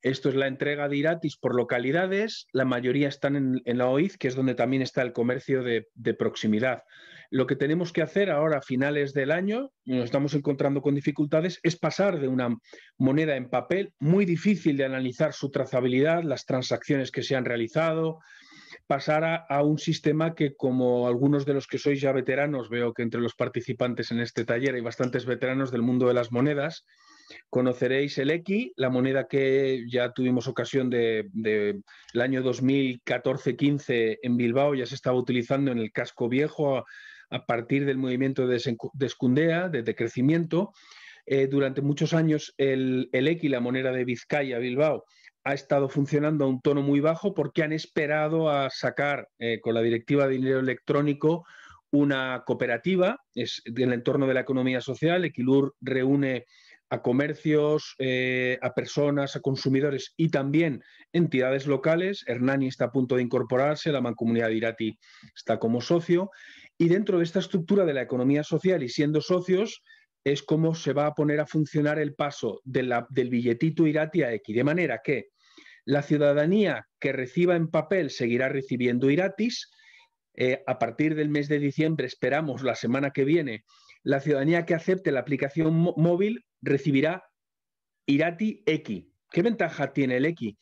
Esto es la entrega de iratis por localidades. La mayoría están en, la OIZ, que es donde también está el comercio de, de, proximidad. Lo que tenemos que hacer ahora a finales del año, nos estamos encontrando con dificultades, es pasar de una moneda en papel muy difícil de analizar su trazabilidad, las transacciones que se han realizado, pasar a, un sistema que, como algunos de los que sois ya veteranos, veo que entre los participantes en este taller hay bastantes veteranos del mundo de las monedas, conoceréis el X, la moneda que ya tuvimos ocasión de, el año 2014-15 en Bilbao, ya se estaba utilizando en el casco viejo a, partir del movimiento de, Escundea, de crecimiento. Eh, durante muchos años el, X, la moneda de Vizcaya, Bilbao, ha estado funcionando a un tono muy bajo porque han esperado a sacar eh, con la directiva de dinero electrónico una cooperativa, es el entorno de la economía social. Equilur reúne a comercios, eh, a personas, a consumidores y también entidades locales. Hernani está a punto de incorporarse, la mancomunidad de Irati está como socio. Y dentro de esta estructura de la economía social y siendo socios, es como se va a poner a funcionar el paso del billetito Irati a X, de manera que la ciudadanía que reciba en papel seguirá recibiendo IRATIS. Eh, a partir del mes de diciembre, esperamos la semana que viene, la ciudadanía que acepte la aplicación móvil recibirá IRATI X. ¿Qué ventaja tiene el X?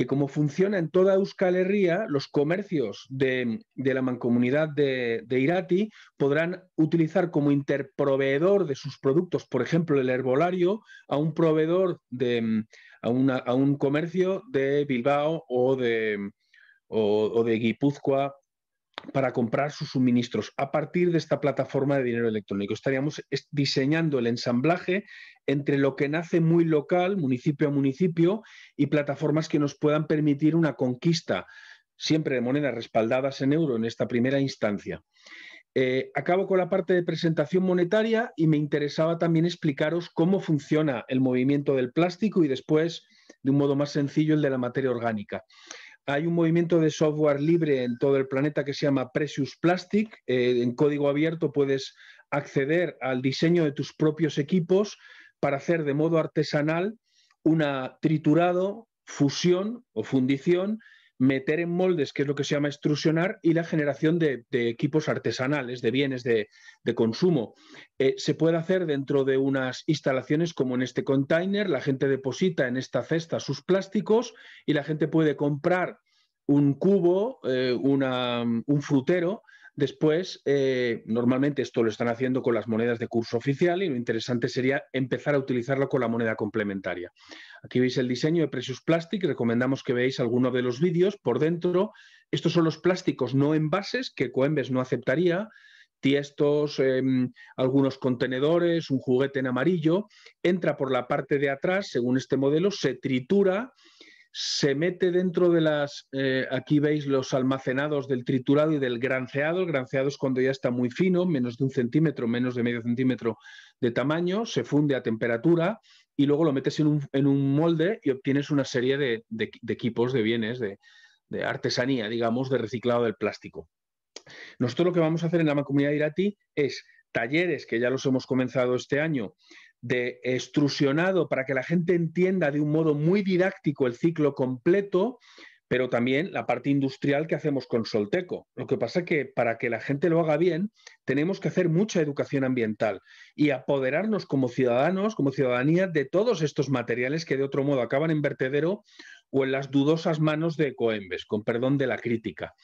que como funciona en toda Euskal Herria, los comercios de, la mancomunidad de, de, Irati podrán utilizar como interproveedor de sus productos, por ejemplo, el herbolario, a un proveedor de a, un comercio de Bilbao o de, o de Guipúzcoa para comprar sus suministros a partir de esta plataforma de dinero electrónico. Estaríamos diseñando el ensamblaje entre lo que nace muy local, municipio a municipio, y plataformas que nos puedan permitir una conquista, siempre de monedas respaldadas en euro en esta primera instancia. Eh, acabo con la parte de presentación monetaria y me interesaba también explicaros cómo funciona el movimiento del plástico y después, de un modo más sencillo, el de la materia orgánica hay un movimiento de software libre en todo el planeta que se llama Precious Plastic. Eh, en código abierto puedes acceder al diseño de tus propios equipos para hacer de modo artesanal una triturado, fusión o fundición meter en moldes, que es lo que se llama extrusionar, y la generación de, equipos artesanales, de bienes de, consumo. Eh, se puede hacer dentro de unas instalaciones como en este container, la gente deposita en esta cesta sus plásticos y la gente puede comprar un cubo, eh, un frutero, Después, eh, normalmente esto lo están haciendo con las monedas de curso oficial y lo interesante sería empezar a utilizarlo con la moneda complementaria. Aquí veis el diseño de Precious Plastic, recomendamos que veáis alguno de los vídeos por dentro. Estos son los plásticos no envases que Coembes no aceptaría, tiestos, em, algunos contenedores, un juguete en amarillo. Entra por la parte de atrás, según este modelo, se tritura se mete dentro de las, eh, aquí veis los almacenados del triturado y del granceado. El granceado es cuando ya está muy fino, menos de un centímetro, menos de medio centímetro de tamaño, se funde a temperatura y luego lo metes en un, molde y obtienes una serie de, equipos, de bienes, de, artesanía, digamos, de reciclado del plástico. Nosotros lo que vamos a hacer en la de Irati es talleres que ya los hemos comenzado este año de extrusionado para que la gente entienda de un modo muy didáctico el ciclo completo, pero también la parte industrial que hacemos con Solteco. Lo que pasa es que para que la gente lo haga bien, tenemos que hacer mucha educación ambiental y apoderarnos como ciudadanos, como ciudadanía, de todos estos materiales que de otro modo acaban en vertedero o en las dudosas manos de Coembes, con perdón de la crítica.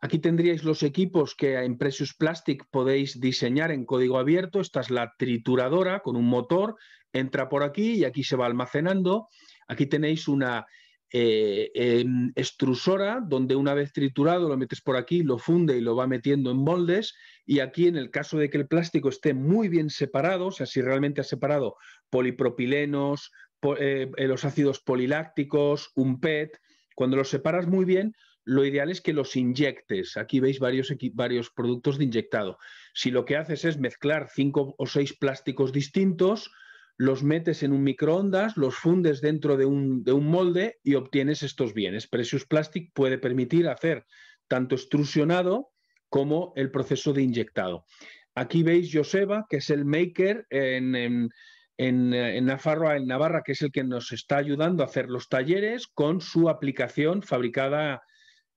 Aquí tendríais los equipos que en Precious Plastic podéis diseñar en código abierto. Esta es la trituradora con un motor, entra por aquí y aquí se va almacenando. Aquí tenéis una eh, em, extrusora donde una vez triturado lo metes por aquí, lo funde y lo va metiendo en moldes y aquí en el caso de que el plástico esté muy bien separado, o sea, si realmente ha separado polipropilenos, eh, eh, los ácidos polilácticos, un PET. Cuando los separas muy bien, lo ideal es que los inyectes. Aquí veis varios, varios productos de inyectado. Si lo que haces es mezclar cinco o seis plásticos distintos, los metes en un microondas, los fundes dentro de un, molde y obtienes estos bienes. Precious Plastic puede permitir hacer tanto extrusionado como el proceso de inyectado. Aquí veis Joseba, que es el maker en, en, eh, en, Navarra, en Navarra, que es el que nos está ayudando a hacer los talleres con su aplicación fabricada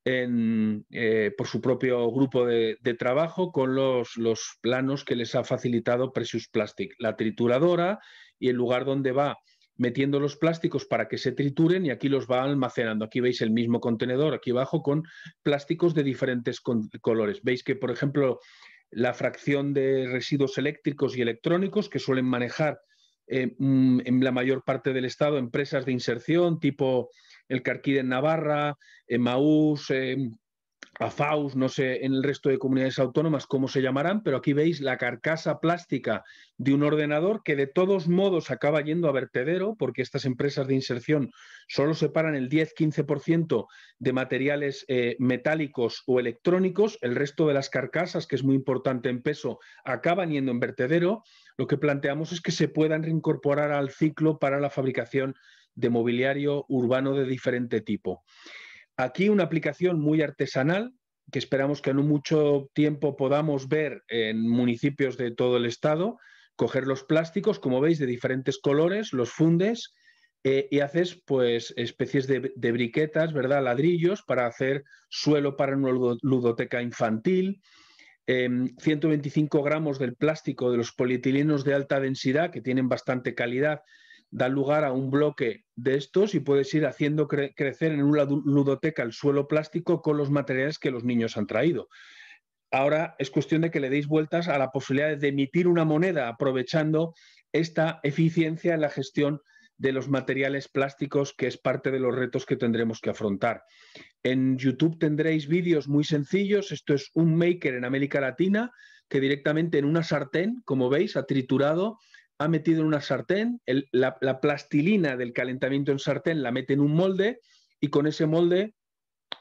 eh, por su propio grupo de, trabajo con los, planos que les ha facilitado Precious Plastic, la trituradora y el lugar donde va metiendo los plásticos para que se trituren y aquí los va almacenando. Aquí veis el mismo contenedor aquí abajo con plásticos de diferentes colores. Veis que, por ejemplo, la fracción de residuos eléctricos y electrónicos que suelen manejar eh, mm, en la mayor parte del Estado empresas de inserción tipo el Carquí de Navarra, eh, Maús, eh, a FAUS, no sé en el resto de comunidades autónomas cómo se llamarán, pero aquí veis la carcasa plástica de un ordenador que de todos modos acaba yendo a vertedero, porque estas empresas de inserción solo separan el 10-15% de materiales eh, metálicos o electrónicos, el resto de las carcasas, que es muy importante en peso, acaban yendo en vertedero. Lo que planteamos es que se puedan reincorporar al ciclo para la fabricación de mobiliario urbano de diferente tipo. Aquí una aplicación muy artesanal que esperamos que en un mucho tiempo podamos ver en municipios de todo el estado, coger los plásticos, como veis, de diferentes colores, los fundes eh, y haces pues especies de, briquetas, ¿verdad? Ladrillos para hacer suelo para una ludoteca infantil. 125 em, gramos del plástico de los polietilenos de alta densidad, que tienen bastante calidad, da lugar a un bloque de estos y puedes ir haciendo crecer en una ludoteca el suelo plástico con los materiales que los niños han traído. Ahora es cuestión de que le deis vueltas a la posibilidad de emitir una moneda aprovechando esta eficiencia en la gestión de los materiales plásticos, que es parte de los retos que tendremos que afrontar. En YouTube tendréis vídeos muy sencillos. Esto es un maker en América Latina que directamente en una sartén, como veis, ha triturado ha metido en una sartén, la, plastilina del calentamiento en sartén la mete en un molde y con ese molde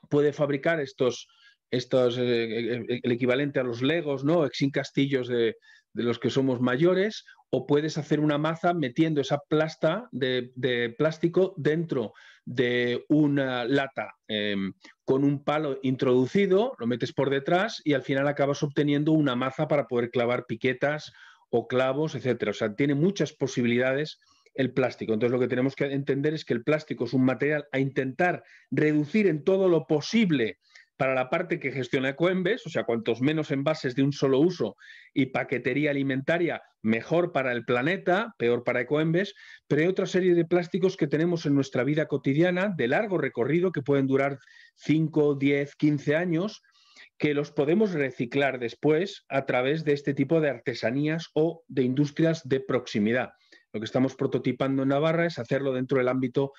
puede fabricar estos, estos eh, eh, eh, el equivalente a los legos, ¿no? Sin castillos de, los que somos mayores, o puedes hacer una maza metiendo esa plasta de, plástico dentro de una lata em, con un palo introducido, lo metes por detrás y al final acabas obteniendo una maza para poder clavar piquetas o clavos, etcétera. O sea, tiene muchas posibilidades el plástico. Entonces lo que tenemos que entender es que el plástico es un material a intentar reducir en todo lo posible para la parte que gestiona Ecoembes... o sea, cuantos menos envases de un solo uso y paquetería alimentaria, mejor para el planeta, peor para Ecoembes, pero hay otra serie de plásticos que tenemos en nuestra vida cotidiana de largo recorrido que pueden durar 5, 10, 15 años que los podemos reciclar después a través de este tipo de artesanías o de industrias de proximidad. Lo que estamos prototipando en Navarra es hacerlo dentro del ámbito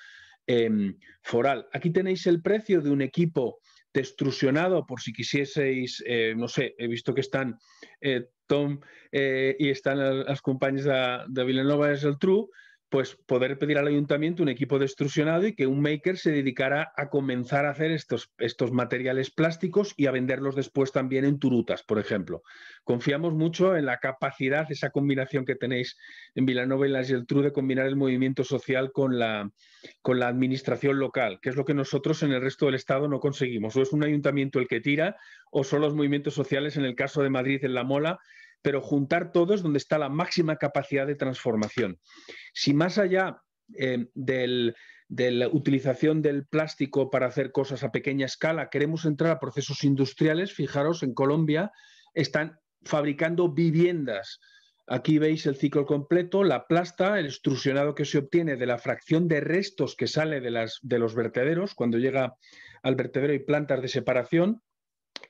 em, foral. Aquí tenéis el precio de un equipo destrusionado por si quisieseis, eh, no sé, he visto que están eh, Tom eh, y están las compañías de, de Villanova es el True, pues poder pedir al ayuntamiento un equipo de extrusionado y que un maker se dedicara a comenzar a hacer estos, estos materiales plásticos y a venderlos después también en turutas, por ejemplo. Confiamos mucho en la capacidad, esa combinación que tenéis en Vilanova y el true de combinar el movimiento social con la, con la administración local, que es lo que nosotros en el resto del Estado no conseguimos. O es un ayuntamiento el que tira, o son los movimientos sociales, en el caso de Madrid, en La Mola, pero juntar todo es donde está la máxima capacidad de transformación. Si más allá eh, de la utilización del plástico para hacer cosas a pequeña escala, queremos entrar a procesos industriales, fijaros, en Colombia están fabricando viviendas. Aquí veis el ciclo completo, la plasta, el extrusionado que se obtiene de la fracción de restos que sale de, de los vertederos cuando llega al vertedero y plantas de separación,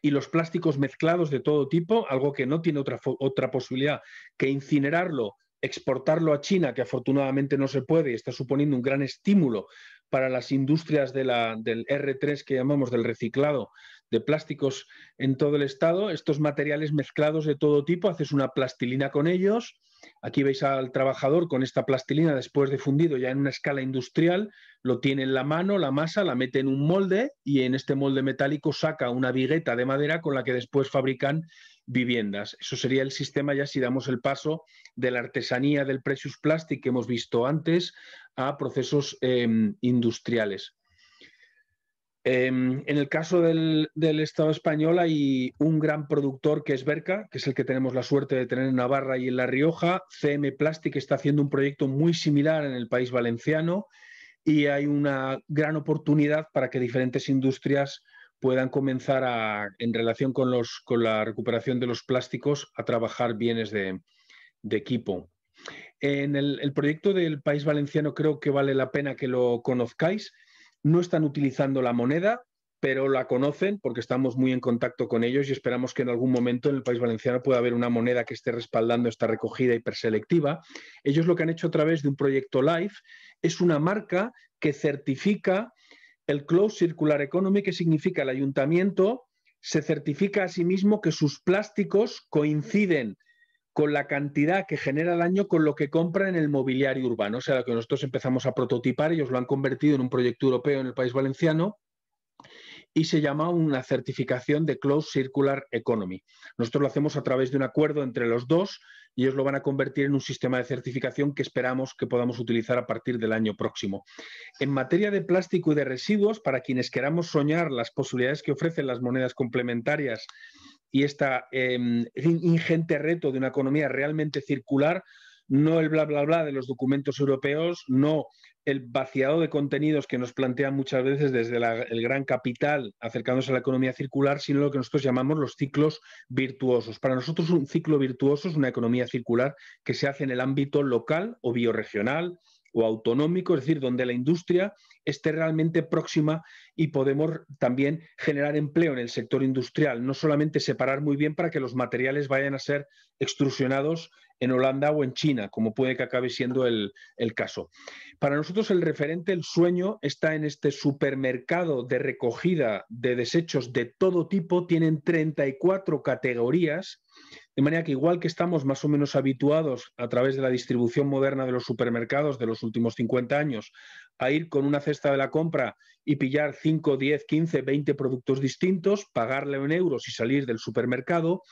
y los plásticos mezclados de todo tipo, algo que no tiene otra, posibilidad que incinerarlo, exportarlo a China, que afortunadamente no se puede y está suponiendo un gran estímulo para las industrias del R3 que llamamos del reciclado de plásticos en todo el estado, estos materiales mezclados de todo tipo, haces una plastilina con ellos, Aquí veis al trabajador con esta plastilina después de fundido ya en una escala industrial, lo tiene en la mano, la masa, la mete en un molde y en este molde metálico saca una vigueta de madera con la que después fabrican viviendas. Eso sería el sistema ya si damos el paso de la artesanía del precious plastic que hemos visto antes a procesos em, industriales. Em, en el caso del, Estado español hay un gran productor que es Berca, que es el que tenemos la suerte de tener en Navarra y en La Rioja. CM Plastic está haciendo un proyecto muy similar en el país valenciano y hay una gran oportunidad para que diferentes industrias puedan comenzar en relación con, la recuperación de los plásticos, a trabajar bienes de, equipo. En el proyecto del País Valenciano creo que vale la pena que lo conozcáis no están utilizando la moneda, pero la conocen porque estamos muy en contacto con ellos y esperamos que en algún momento en el País Valenciano pueda haber una moneda que esté respaldando esta recogida hiperselectiva. Ellos lo que han hecho a través de un proyecto LIFE es una marca que certifica el Closed Circular Economy, que significa el ayuntamiento se certifica a sí mismo que sus plásticos coinciden con la cantidad que genera al año con lo que compra en el mobiliario urbano. O sea, lo que nosotros empezamos a prototipar, ellos lo han convertido en un proyecto europeo en el país valenciano y se llama una certificación de Closed Circular Economy. Nosotros lo hacemos a través de un acuerdo entre los dos y ellos lo van a convertir en un sistema de certificación que esperamos que podamos utilizar a partir del año próximo. En materia de plástico y de residuos, para quienes queramos soñar las posibilidades que ofrecen las monedas complementarias y em, este ingente reto de una economía realmente circular, no el bla, bla, bla de los documentos europeos, no el vaciado de contenidos que nos plantean muchas veces desde el gran capital acercándose a la economía circular, sino lo que nosotros llamamos los ciclos virtuosos. Para nosotros un ciclo virtuoso es una economía circular que se hace en el ámbito local o bioregional, o autonómico, es decir, donde la industria esté realmente próxima y podemos también generar empleo en el sector industrial, no solamente separar muy bien para que los materiales vayan a ser extrusionados en Holanda o en China, como puede que acabe siendo el, caso. Para nosotros el referente, el sueño, está en este supermercado de recogida de desechos de todo tipo, tienen 34 categorías de manera que igual que estamos más o menos habituados a través de la distribución moderna de los supermercados de los últimos 50 años a ir con una cesta de la compra y pillar 5, 10, 15, 20 productos distintos, pagarle en euros y salir del supermercado,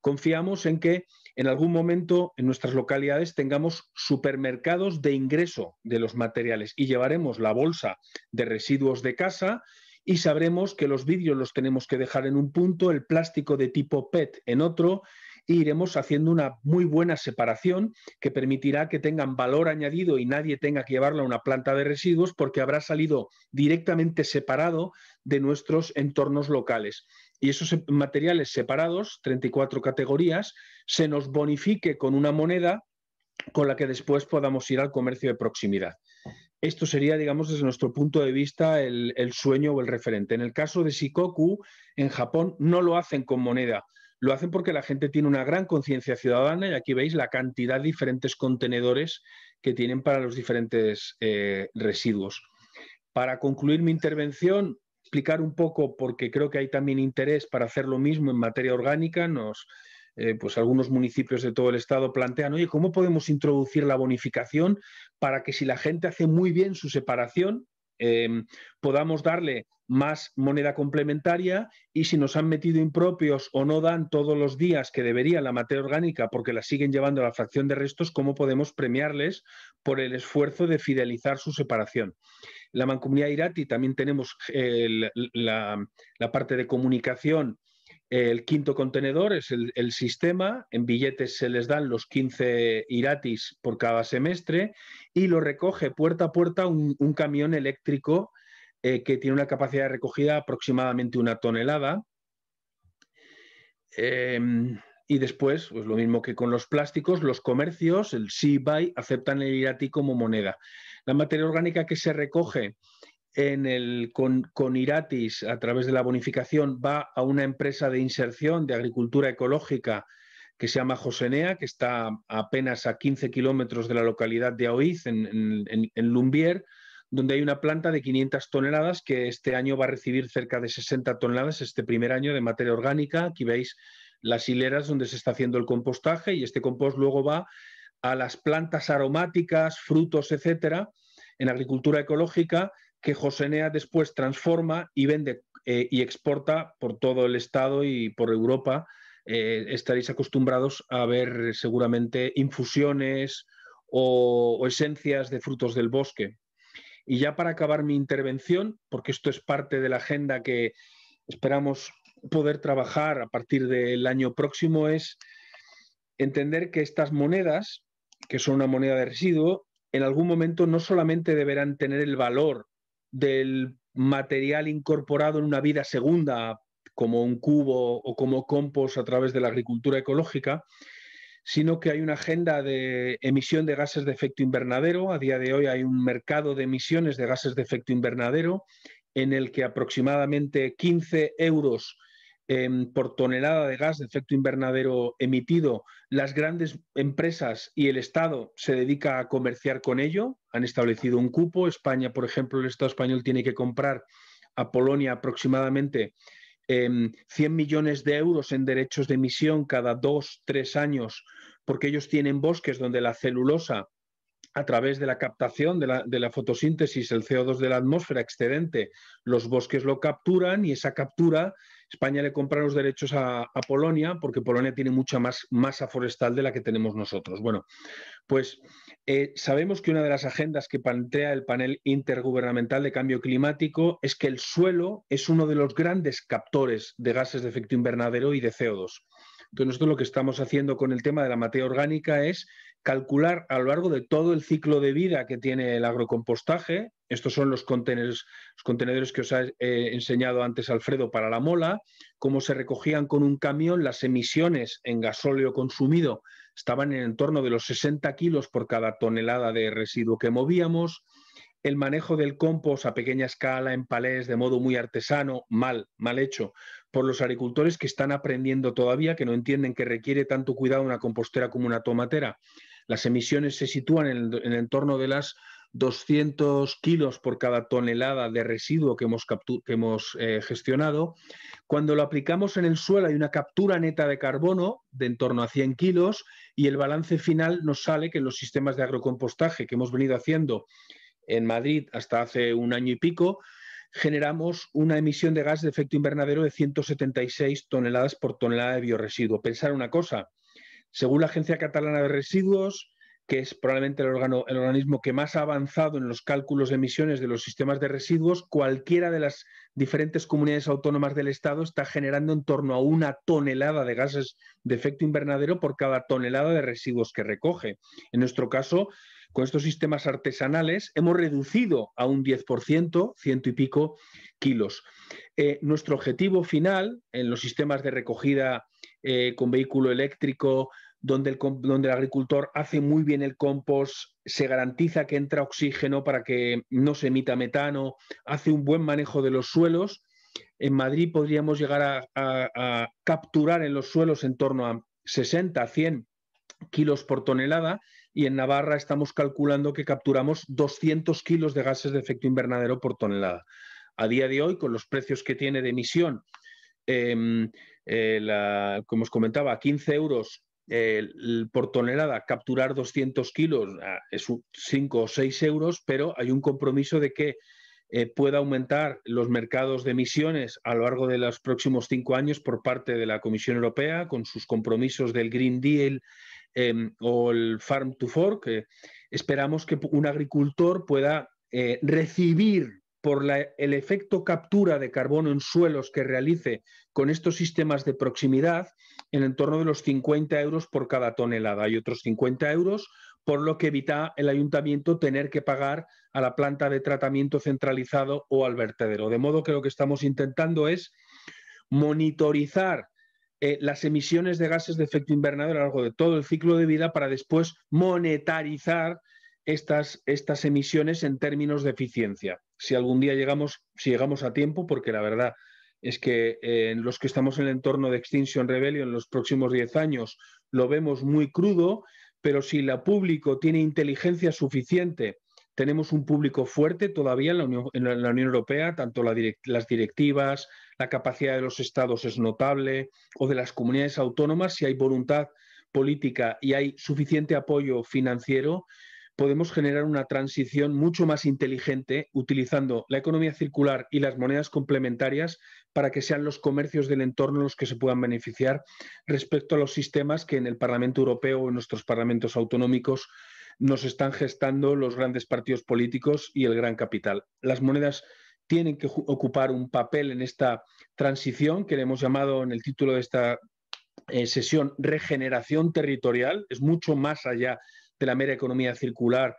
confiamos en que en algún momento en nuestras localidades tengamos supermercados de ingreso de los materiales y llevaremos la bolsa de residuos de casa y sabremos que los vidrios los tenemos que dejar en un punto, el plástico de tipo PET en otro iremos haciendo una muy buena separación que permitirá que tengan valor añadido y nadie tenga que llevarla a una planta de residuos porque habrá salido directamente separado de nuestros entornos locales. Y esos materiales separados, 34 categorías, se nos bonifique con una moneda con la que después podamos ir al comercio de proximidad. Esto sería, digamos, desde nuestro punto de vista, el, el, sueño o el referente. En el caso de Shikoku, en Japón, no lo hacen con moneda, lo hacen porque la gente tiene una gran conciencia ciudadana y aquí veis la cantidad de diferentes contenedores que tienen para los diferentes eh, residuos. Para concluir mi intervención, explicar un poco, porque creo que hay también interés para hacer lo mismo en materia orgánica, nos, eh, pues algunos municipios de todo el estado plantean, oye, ¿cómo podemos introducir la bonificación para que si la gente hace muy bien su separación, Em, podamos darle más moneda complementaria y si nos han metido impropios o no dan todos los días que debería la materia orgánica porque la siguen llevando a la fracción de restos, ¿cómo podemos premiarles por el esfuerzo de fidelizar su separación? La mancomunidad Irati también tenemos la parte de comunicación el quinto contenedor es el, sistema. En billetes se les dan los 15 iratis por cada semestre y lo recoge puerta a puerta un, camión eléctrico eh, que tiene una capacidad de recogida aproximadamente una tonelada. Em, y después, pues lo mismo que con los plásticos, los comercios, el buy aceptan el irati como moneda. La materia orgánica que se recoge en el, con, Iratis, a través de la bonificación, va a una empresa de inserción de agricultura ecológica que se llama Josenea, que está apenas a 15 kilómetros de la localidad de Aoiz, en, en Lumbier, donde hay una planta de 500 toneladas que este año va a recibir cerca de 60 toneladas, este primer año de materia orgánica. Aquí veis las hileras donde se está haciendo el compostaje y este compost luego va a las plantas aromáticas, frutos, etcétera, en agricultura ecológica que Josenea después transforma y vende eh, y exporta por todo el Estado y por Europa. Eh, estaréis acostumbrados a ver seguramente infusiones o, o esencias de frutos del bosque. Y ya para acabar mi intervención, porque esto es parte de la agenda que esperamos poder trabajar a partir del año próximo, es entender que estas monedas, que son una moneda de residuo, en algún momento no solamente deberán tener el valor del material incorporado en una vida segunda, como un cubo o como compost a través de la agricultura ecológica, sino que hay una agenda de emisión de gases de efecto invernadero. A día de hoy hay un mercado de emisiones de gases de efecto invernadero en el que aproximadamente 15 euros por tonelada de gas de efecto invernadero emitido, las grandes empresas y el Estado se dedica a comerciar con ello, han establecido un cupo. España, por ejemplo, el Estado español tiene que comprar a Polonia aproximadamente 100 em, millones de euros en derechos de emisión cada dos, tres años, porque ellos tienen bosques donde la celulosa a través de la captación de la, fotosíntesis, el CO2 de la atmósfera excedente, los bosques lo capturan y esa captura, España le compra los derechos a, Polonia porque Polonia tiene mucha más masa forestal de la que tenemos nosotros. Bueno, pues eh, sabemos que una de las agendas que plantea el panel intergubernamental de cambio climático es que el suelo es uno de los grandes captores de gases de efecto invernadero y de CO2. Entonces nosotros lo que estamos haciendo con el tema de la materia orgánica es calcular a lo largo de todo el ciclo de vida que tiene el agrocompostaje. Estos son los contenedores, que os ha eh, enseñado antes Alfredo para la mola, cómo se recogían con un camión las emisiones en gasóleo consumido estaban en torno de los 60 kilos por cada tonelada de residuo que movíamos, el manejo del compost a pequeña escala, en palés, de modo muy artesano, mal, mal hecho, por los agricultores que están aprendiendo todavía, que no entienden que requiere tanto cuidado una compostera como una tomatera. Las emisiones se sitúan en el, entorno de las 200 kilos por cada tonelada de residuo que hemos, eh, gestionado. Cuando lo aplicamos en el suelo hay una captura neta de carbono de en torno a 100 kilos y el balance final nos sale que en los sistemas de agrocompostaje que hemos venido haciendo en Madrid hasta hace un año y pico, generamos una emisión de gas de efecto invernadero de 176 toneladas por tonelada de bioresiduo. Pensar una cosa, según la Agencia Catalana de Residuos, que es probablemente el, organismo que más ha avanzado en los cálculos de emisiones de los sistemas de residuos, cualquiera de las diferentes comunidades autónomas del Estado está generando en torno a una tonelada de gases de efecto invernadero por cada tonelada de residuos que recoge. En nuestro caso, con estos sistemas artesanales hemos reducido a un 10%, ciento y pico kilos. Eh, nuestro objetivo final en los sistemas de recogida eh, con vehículo eléctrico, donde el, agricultor hace muy bien el compost, se garantiza que entra oxígeno para que no se emita metano, hace un buen manejo de los suelos. En Madrid podríamos llegar a, capturar en los suelos en torno a 60, 100 kilos por tonelada y en Navarra estamos calculando que capturamos 200 kilos de gases de efecto invernadero por tonelada. A día de hoy, con los precios que tiene de emisión, em, eh, como os comentaba, 15 euros eh, por tonelada capturar 200 kilos ah, es 5 o 6 euros, pero hay un compromiso de que eh, pueda aumentar los mercados de emisiones a lo largo de los próximos cinco años por parte de la Comisión Europea con sus compromisos del Green Deal em, o el Farm to Fork. Eh, esperamos que un agricultor pueda recibir por el efecto captura de carbono en suelos que realice con estos sistemas de proximidad en el torno de los 50 euros por cada tonelada y otros 50 euros, por lo que evita el ayuntamiento tener que pagar a la planta de tratamiento centralizado o al vertedero. De modo que lo que estamos intentando es monitorizar eh, las emisiones de gases de efecto invernadero a lo largo de todo el ciclo de vida para después monetarizar estas emisiones en términos de eficiencia si algún día llegamos, si llegamos a tiempo, porque la verdad es que en eh, los que estamos en el entorno de Extinction Rebellion en los próximos 10 años lo vemos muy crudo, pero si la público tiene inteligencia suficiente, tenemos un público fuerte todavía en la Unión, Europea, tanto las directivas, la capacidad de los estados es notable, o de las comunidades autónomas, si hay voluntad política y hay suficiente apoyo financiero, podemos generar una transición mucho más inteligente utilizando la economía circular y las monedas complementarias para que sean los comercios del entorno los que se puedan beneficiar respecto a los sistemas que en el Parlamento Europeo o en nuestros parlamentos autonómicos nos están gestando los grandes partidos políticos y el gran capital. Las monedas tienen que ocupar un papel en esta transición que le hemos llamado en el título de esta eh, sesión regeneración territorial. Es mucho más allá la mera economía circular.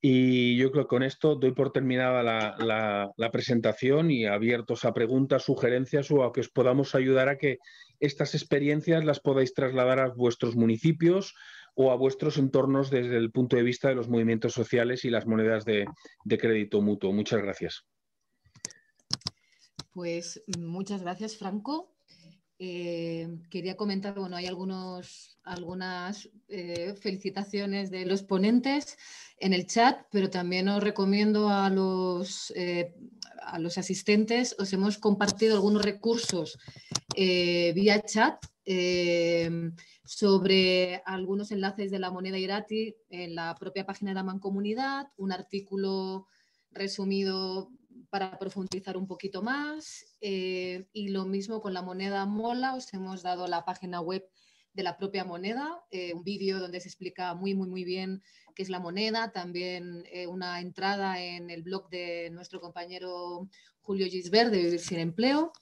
Y yo creo que con esto doy por terminada la, presentación y abiertos a preguntas, sugerencias o a que os podamos ayudar a que estas experiencias las podáis trasladar a vuestros municipios o a vuestros entornos desde el punto de vista de los movimientos sociales y las monedas de, de crédito mutuo. Muchas gracias. Pues mm, muchas gracias, Franco. Eh, quería comentar, bueno, hay algunos, algunas eh, felicitaciones de los ponentes en el chat, pero también os recomiendo a los, eh, a los asistentes, os hemos compartido algunos recursos vía chat sobre algunos enlaces de la moneda Irati en la propia página de la mancomunidad, un artículo resumido para profundizar un poquito más. Eh, y lo mismo con la moneda Mola, os hemos dado la página web de la propia moneda, eh, un vídeo donde se explica muy, muy, muy bien qué es la moneda, también eh, una entrada en el blog de nuestro compañero Julio Gisbert de Vivir sin Empleo.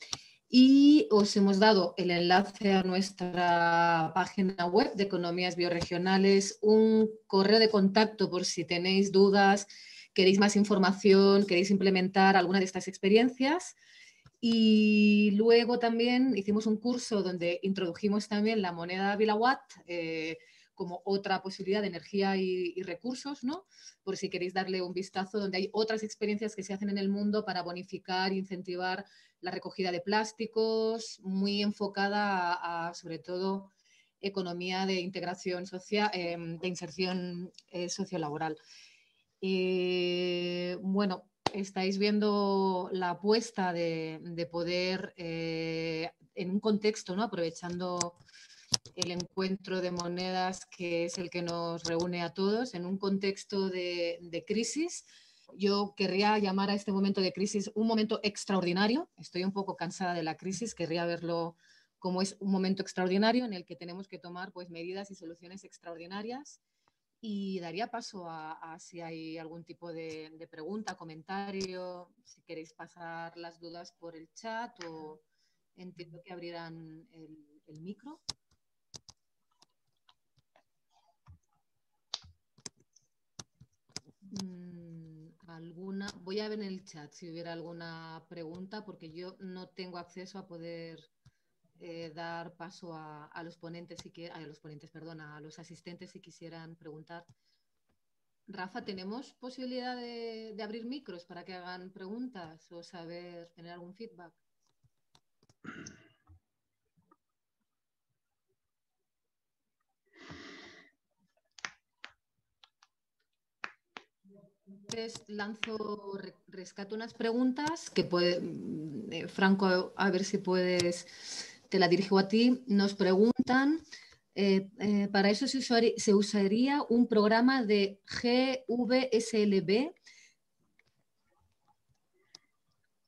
Y os hemos dado el enlace a nuestra página web de Economías Bioregionales, un correo de contacto por si tenéis dudas, queréis más información, queréis implementar alguna de estas experiencias. Y luego también hicimos un curso donde introdujimos también la moneda Bilawatt eh, como otra posibilidad de energía y, recursos, ¿no? Por si queréis darle un vistazo, donde hay otras experiencias que se hacen en el mundo para bonificar, e incentivar la recogida de plásticos, muy enfocada a, sobre todo economía de integración social, em, de inserción eh, sociolaboral. Y eh, bueno, estáis viendo la apuesta de, poder, eh, en un contexto, aprovechando el encuentro de monedas que es el que nos reúne a todos, en un contexto de, crisis. Yo querría llamar a este momento de crisis un momento extraordinario. Estoy un poco cansada de la crisis, querría verlo como es un momento extraordinario en el que tenemos que tomar pues, medidas y soluciones extraordinarias y daría paso a, si hay algún tipo de, pregunta, comentario, si queréis pasar las dudas por el chat o entiendo que abrirán el, micro. Mm, alguna voy a ver en el chat si hubiera alguna pregunta porque yo no tengo acceso a poder eh, dar paso a, los ponentes, que, a los ponentes, perdón, a los asistentes si quisieran preguntar. Rafa, ¿tenemos posibilidad de, abrir micros para que hagan preguntas o saber, tener algún feedback? Entonces lanzo, rescato unas preguntas que puede, mm, eh, Franco, a ver si puedes te la dirijo a ti, nos preguntan, eh, eh, para eso se, usaría, un programa de GVSLB.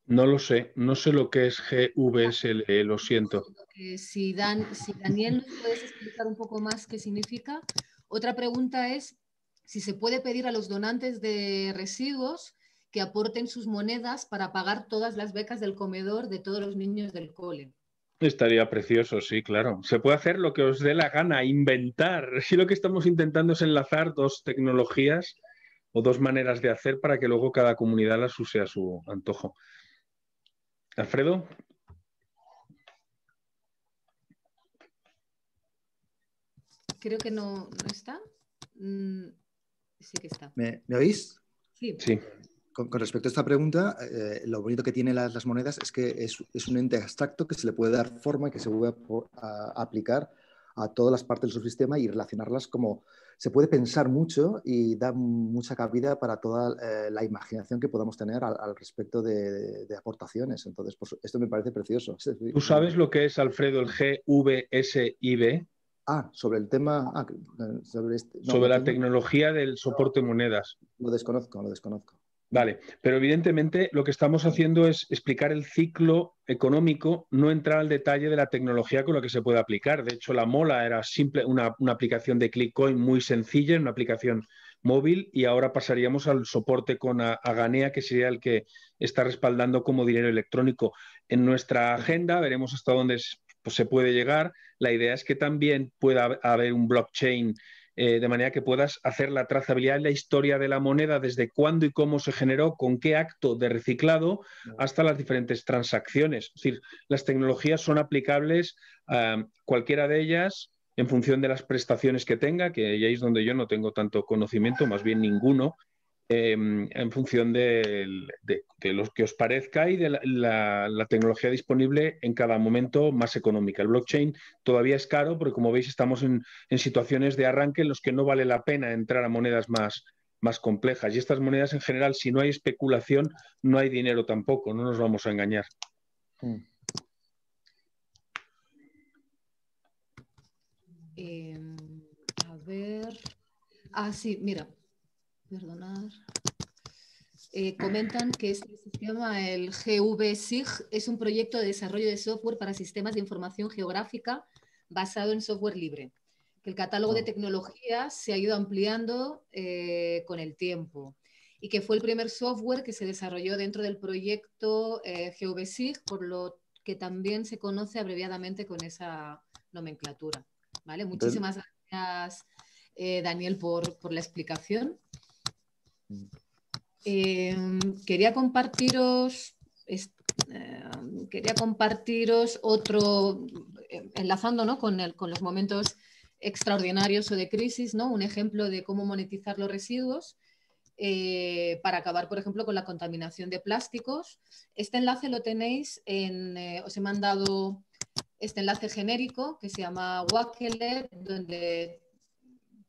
No lo sé, no sé lo que es GVSLB. Ah, lo siento. Si, si Daniel nos puedes explicar un poco más qué significa. Otra pregunta es si se puede pedir a los donantes de residuos que aporten sus monedas para pagar todas las becas del comedor de todos los niños del cole. Estaría precioso, sí, claro. Se puede hacer lo que os dé la gana, inventar. <laughs> Si lo que estamos intentando es enlazar dos tecnologías o dos maneras de hacer para que luego cada comunidad las use a su antojo. Alfredo. Creo que no, está. Mm, sí que está. ¿Me, ¿Me, oís? Sí. Sí con, respecto a esta pregunta, eh, lo bonito que tienen las, monedas es que es, un ente abstracto que se le puede dar forma y que se puede aplicar a todas las partes del subsistema y relacionarlas como se puede pensar mucho y da mucha cabida para toda eh, la imaginación que podamos tener al, respecto de, aportaciones. Entonces, pues, esto me parece precioso. <laughs> ¿Tú sabes lo que es, Alfredo, el GVSIB? Ah, sobre el tema. Ah, sobre, este, sobre la tecnología del soporte monedas. Lo desconozco, lo desconozco. Vale, pero evidentemente lo que estamos haciendo es explicar el ciclo económico, no entrar al detalle de la tecnología con la que se puede aplicar. De hecho, la Mola era simple, una, aplicación de ClickCoin muy sencilla, una aplicación móvil, y ahora pasaríamos al soporte con Aganea, que sería el que está respaldando como dinero electrónico. En nuestra agenda veremos hasta dónde pues, se puede llegar. La idea es que también pueda haber un blockchain eh, de manera que puedas hacer la trazabilidad y la historia de la moneda desde cuándo y cómo se generó, con qué acto de reciclado, hasta las diferentes transacciones. Es decir, las tecnologías son aplicables a cualquiera de ellas en función de las prestaciones que tenga, que ya es donde yo no tengo tanto conocimiento, más bien ninguno, Em, en función de, lo que os parezca y de la, tecnología disponible en cada momento más económica. El blockchain todavía es caro porque, como veis, estamos en, situaciones de arranque en los que no vale la pena entrar a monedas más, más complejas. Y estas monedas en general, si no hay especulación, no hay dinero tampoco, no nos vamos a engañar. Hmm. Em, a ver. Ah, sí, mira, perdonar. Eh, comentan que este sistema, el GVSIG, es un proyecto de desarrollo de software para sistemas de información geográfica basado en software libre. Que el catálogo de ah. tecnologías se ha ido ampliando eh, con el tiempo y que fue el primer software que se desarrolló dentro del proyecto GVSIG, eh, por lo que también se conoce abreviadamente con esa nomenclatura. ¿vale? Muchísimas gracias, Daniel, por, por la explicación. Em, quería compartiros em, quería compartiros otro, em, enlazando con, los momentos extraordinarios o de crisis, ¿no? un ejemplo de cómo monetizar los residuos eh, para acabar, por ejemplo, con la contaminación de plásticos. Este enlace lo tenéis en, eh, os he mandado este enlace genérico que se llama Wakelet, donde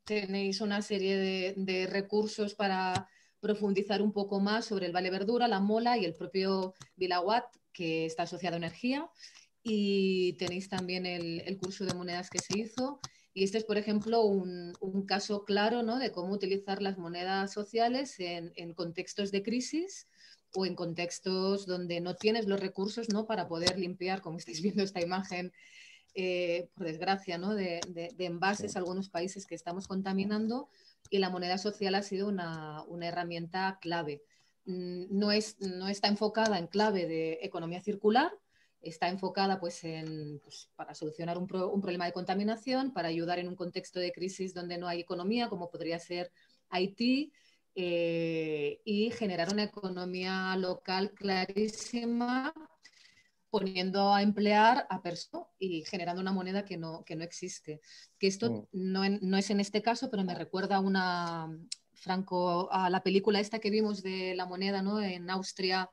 tenéis una serie de, recursos para profundizar un poco más sobre el Vale Verdura, la Mola y el propio Vilaguat, que está asociado a energía. Y tenéis también el, curso de monedas que se hizo. Y este es, por ejemplo, un, caso claro ¿no? de cómo utilizar las monedas sociales en, en, contextos de crisis o en contextos donde no tienes los recursos ¿no? para poder limpiar, como estáis viendo esta imagen, eh, por desgracia, ¿no? de, envases a algunos países que estamos contaminando y la moneda social ha sido una, herramienta clave. Mm, no, es, no está enfocada en clave de economía circular, está enfocada pues, en, pues, para solucionar un, problema de contaminación, para ayudar en un contexto de crisis donde no hay economía, como podría ser Haití, eh, y generar una economía local clarísima poniendo a emplear a personas y generando una moneda que no, que no existe. Que esto mm. no, no, es en este caso, pero me recuerda a una, Franco, a la película esta que vimos de la moneda ¿no? en Austria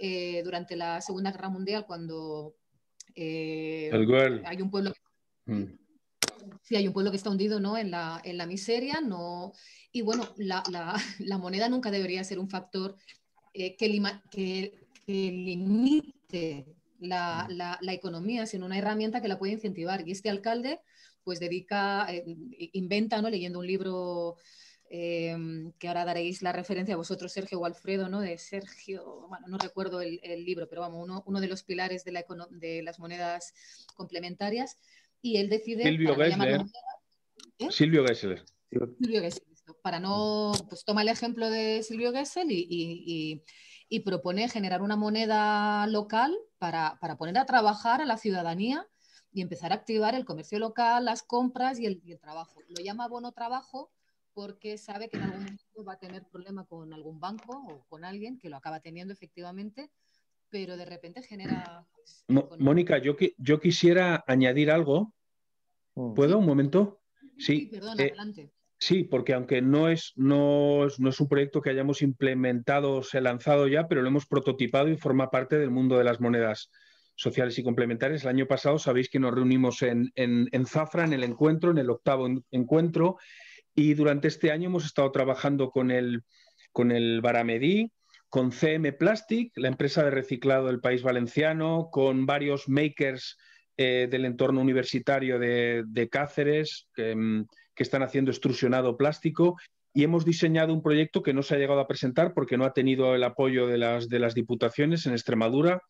eh, durante la Segunda Guerra Mundial, cuando eh, hay un pueblo... Mm. Sí, hay un pueblo que está hundido ¿no? en, la, en la miseria, no... y bueno, la, la, la moneda nunca debería ser un factor eh, que, que, que limite la, economía, sino una herramienta que la puede incentivar. Y este alcalde, pues, dedica, eh, inventa, ¿no? Leyendo un libro eh, que ahora daréis la referencia a vosotros, Sergio o Alfredo, ¿no? De Sergio, bueno, no recuerdo el, libro, pero vamos, uno, uno, de los pilares de, la de las monedas complementarias. Y él decide. Silvio Gessler. ¿eh? Silvio Gessler. Silvio Gessler. Para no, pues toma el ejemplo de Silvio Gessler y y propone generar una moneda local para, poner a trabajar a la ciudadanía y empezar a activar el comercio local, las compras y el, trabajo. Lo llama bono trabajo porque sabe que en algún momento va a tener problema con algún banco o con alguien que lo acaba teniendo efectivamente, pero de repente genera... Pues, Mónica, yo, yo quisiera añadir algo. Mm. ¿Puedo? Un momento. Sí, perdón, eh, adelante. Sí, porque aunque no es, no, es, un proyecto que hayamos implementado o se lanzado ya, pero lo hemos prototipado y forma parte del mundo de las monedas sociales y complementarias. El año pasado sabéis que nos reunimos en, Zafra, en el encuentro, en el octavo encuentro, y durante este año hemos estado trabajando con el, con el Baramedí, con CM Plastic, la empresa de reciclado del país valenciano, con varios makers eh, del entorno universitario de, Cáceres. Mm, que están haciendo extrusionado plástico y hemos diseñado un proyecto que no se ha llegado a presentar porque no ha tenido el apoyo de las, de las diputaciones en Extremadura.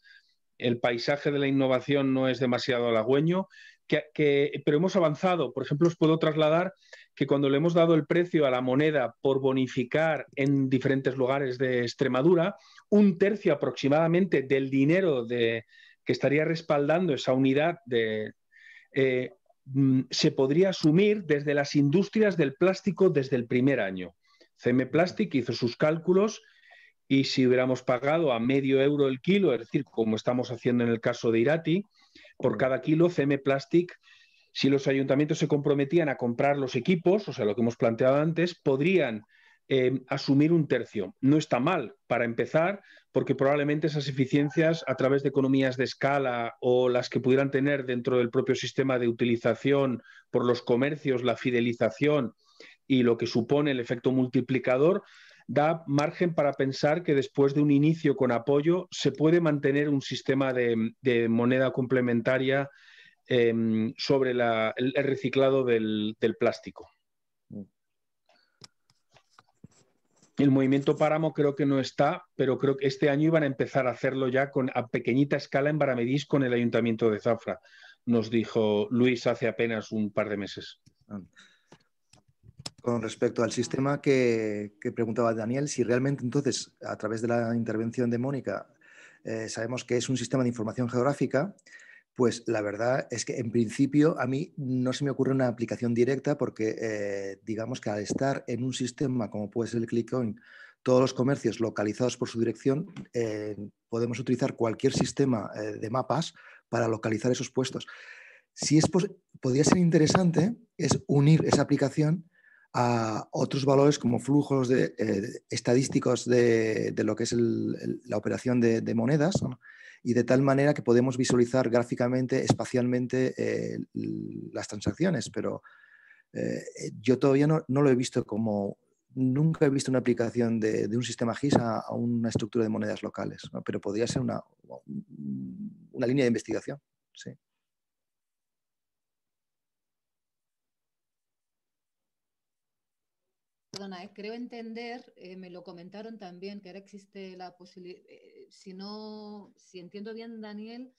El paisaje de la innovación no es demasiado halagüeño, que, pero hemos avanzado. Por ejemplo, os puedo trasladar que cuando le hemos dado el precio a la moneda por bonificar en diferentes lugares de Extremadura, un tercio aproximadamente del dinero de, que estaría respaldando esa unidad de, eh, Mm, se podría asumir desde las industrias del plástico desde el primer año. CM Plastic hizo sus cálculos y si hubiéramos pagado a medio euro el kilo, es decir, como estamos haciendo en el caso de Irati, por cada kilo CM Plastic, si los ayuntamientos se comprometían a comprar los equipos, o sea, lo que hemos planteado antes, podrían Em, asumir un tercio. No está mal para empezar, porque probablemente esas eficiencias a través de economías de escala o las que pudieran tener dentro del propio sistema de utilización por los comercios, la fidelización y lo que supone el efecto multiplicador, da margen para pensar que después de un inicio con apoyo se puede mantener un sistema de, moneda complementaria em, sobre el, reciclado del plástico. El movimiento páramo creo que no está, pero creo que este año iban a empezar a hacerlo ya con, a pequeñita escala en Baramedís con el Ayuntamiento de Zafra, nos dijo Luis hace apenas un par de meses. Con respecto al sistema que, preguntaba Daniel, si realmente entonces, a través de la intervención de Mónica, eh, sabemos que es un sistema de información geográfica, pues la verdad es que en principio a mí no se me ocurre una aplicación directa porque eh, digamos que al estar en un sistema como puede ser el ClickCoin, todos los comercios localizados por su dirección, eh, podemos utilizar cualquier sistema eh, de mapas para localizar esos puestos. Si es podría ser interesante es unir esa aplicación a otros valores como flujos estadísticos de, lo que es la operación de, monedas y de tal manera que podemos visualizar gráficamente, espacialmente eh, las transacciones, pero eh, eh, yo todavía no, lo he visto como, nunca he visto una aplicación de, un sistema GIS a, una estructura de monedas locales, pero podría ser una, una línea de investigación. Sí. perdona, eh, creo entender, eh, me lo comentaron también, que ahora existe la posibilidad, eh, si no, si entiendo bien, Daniel,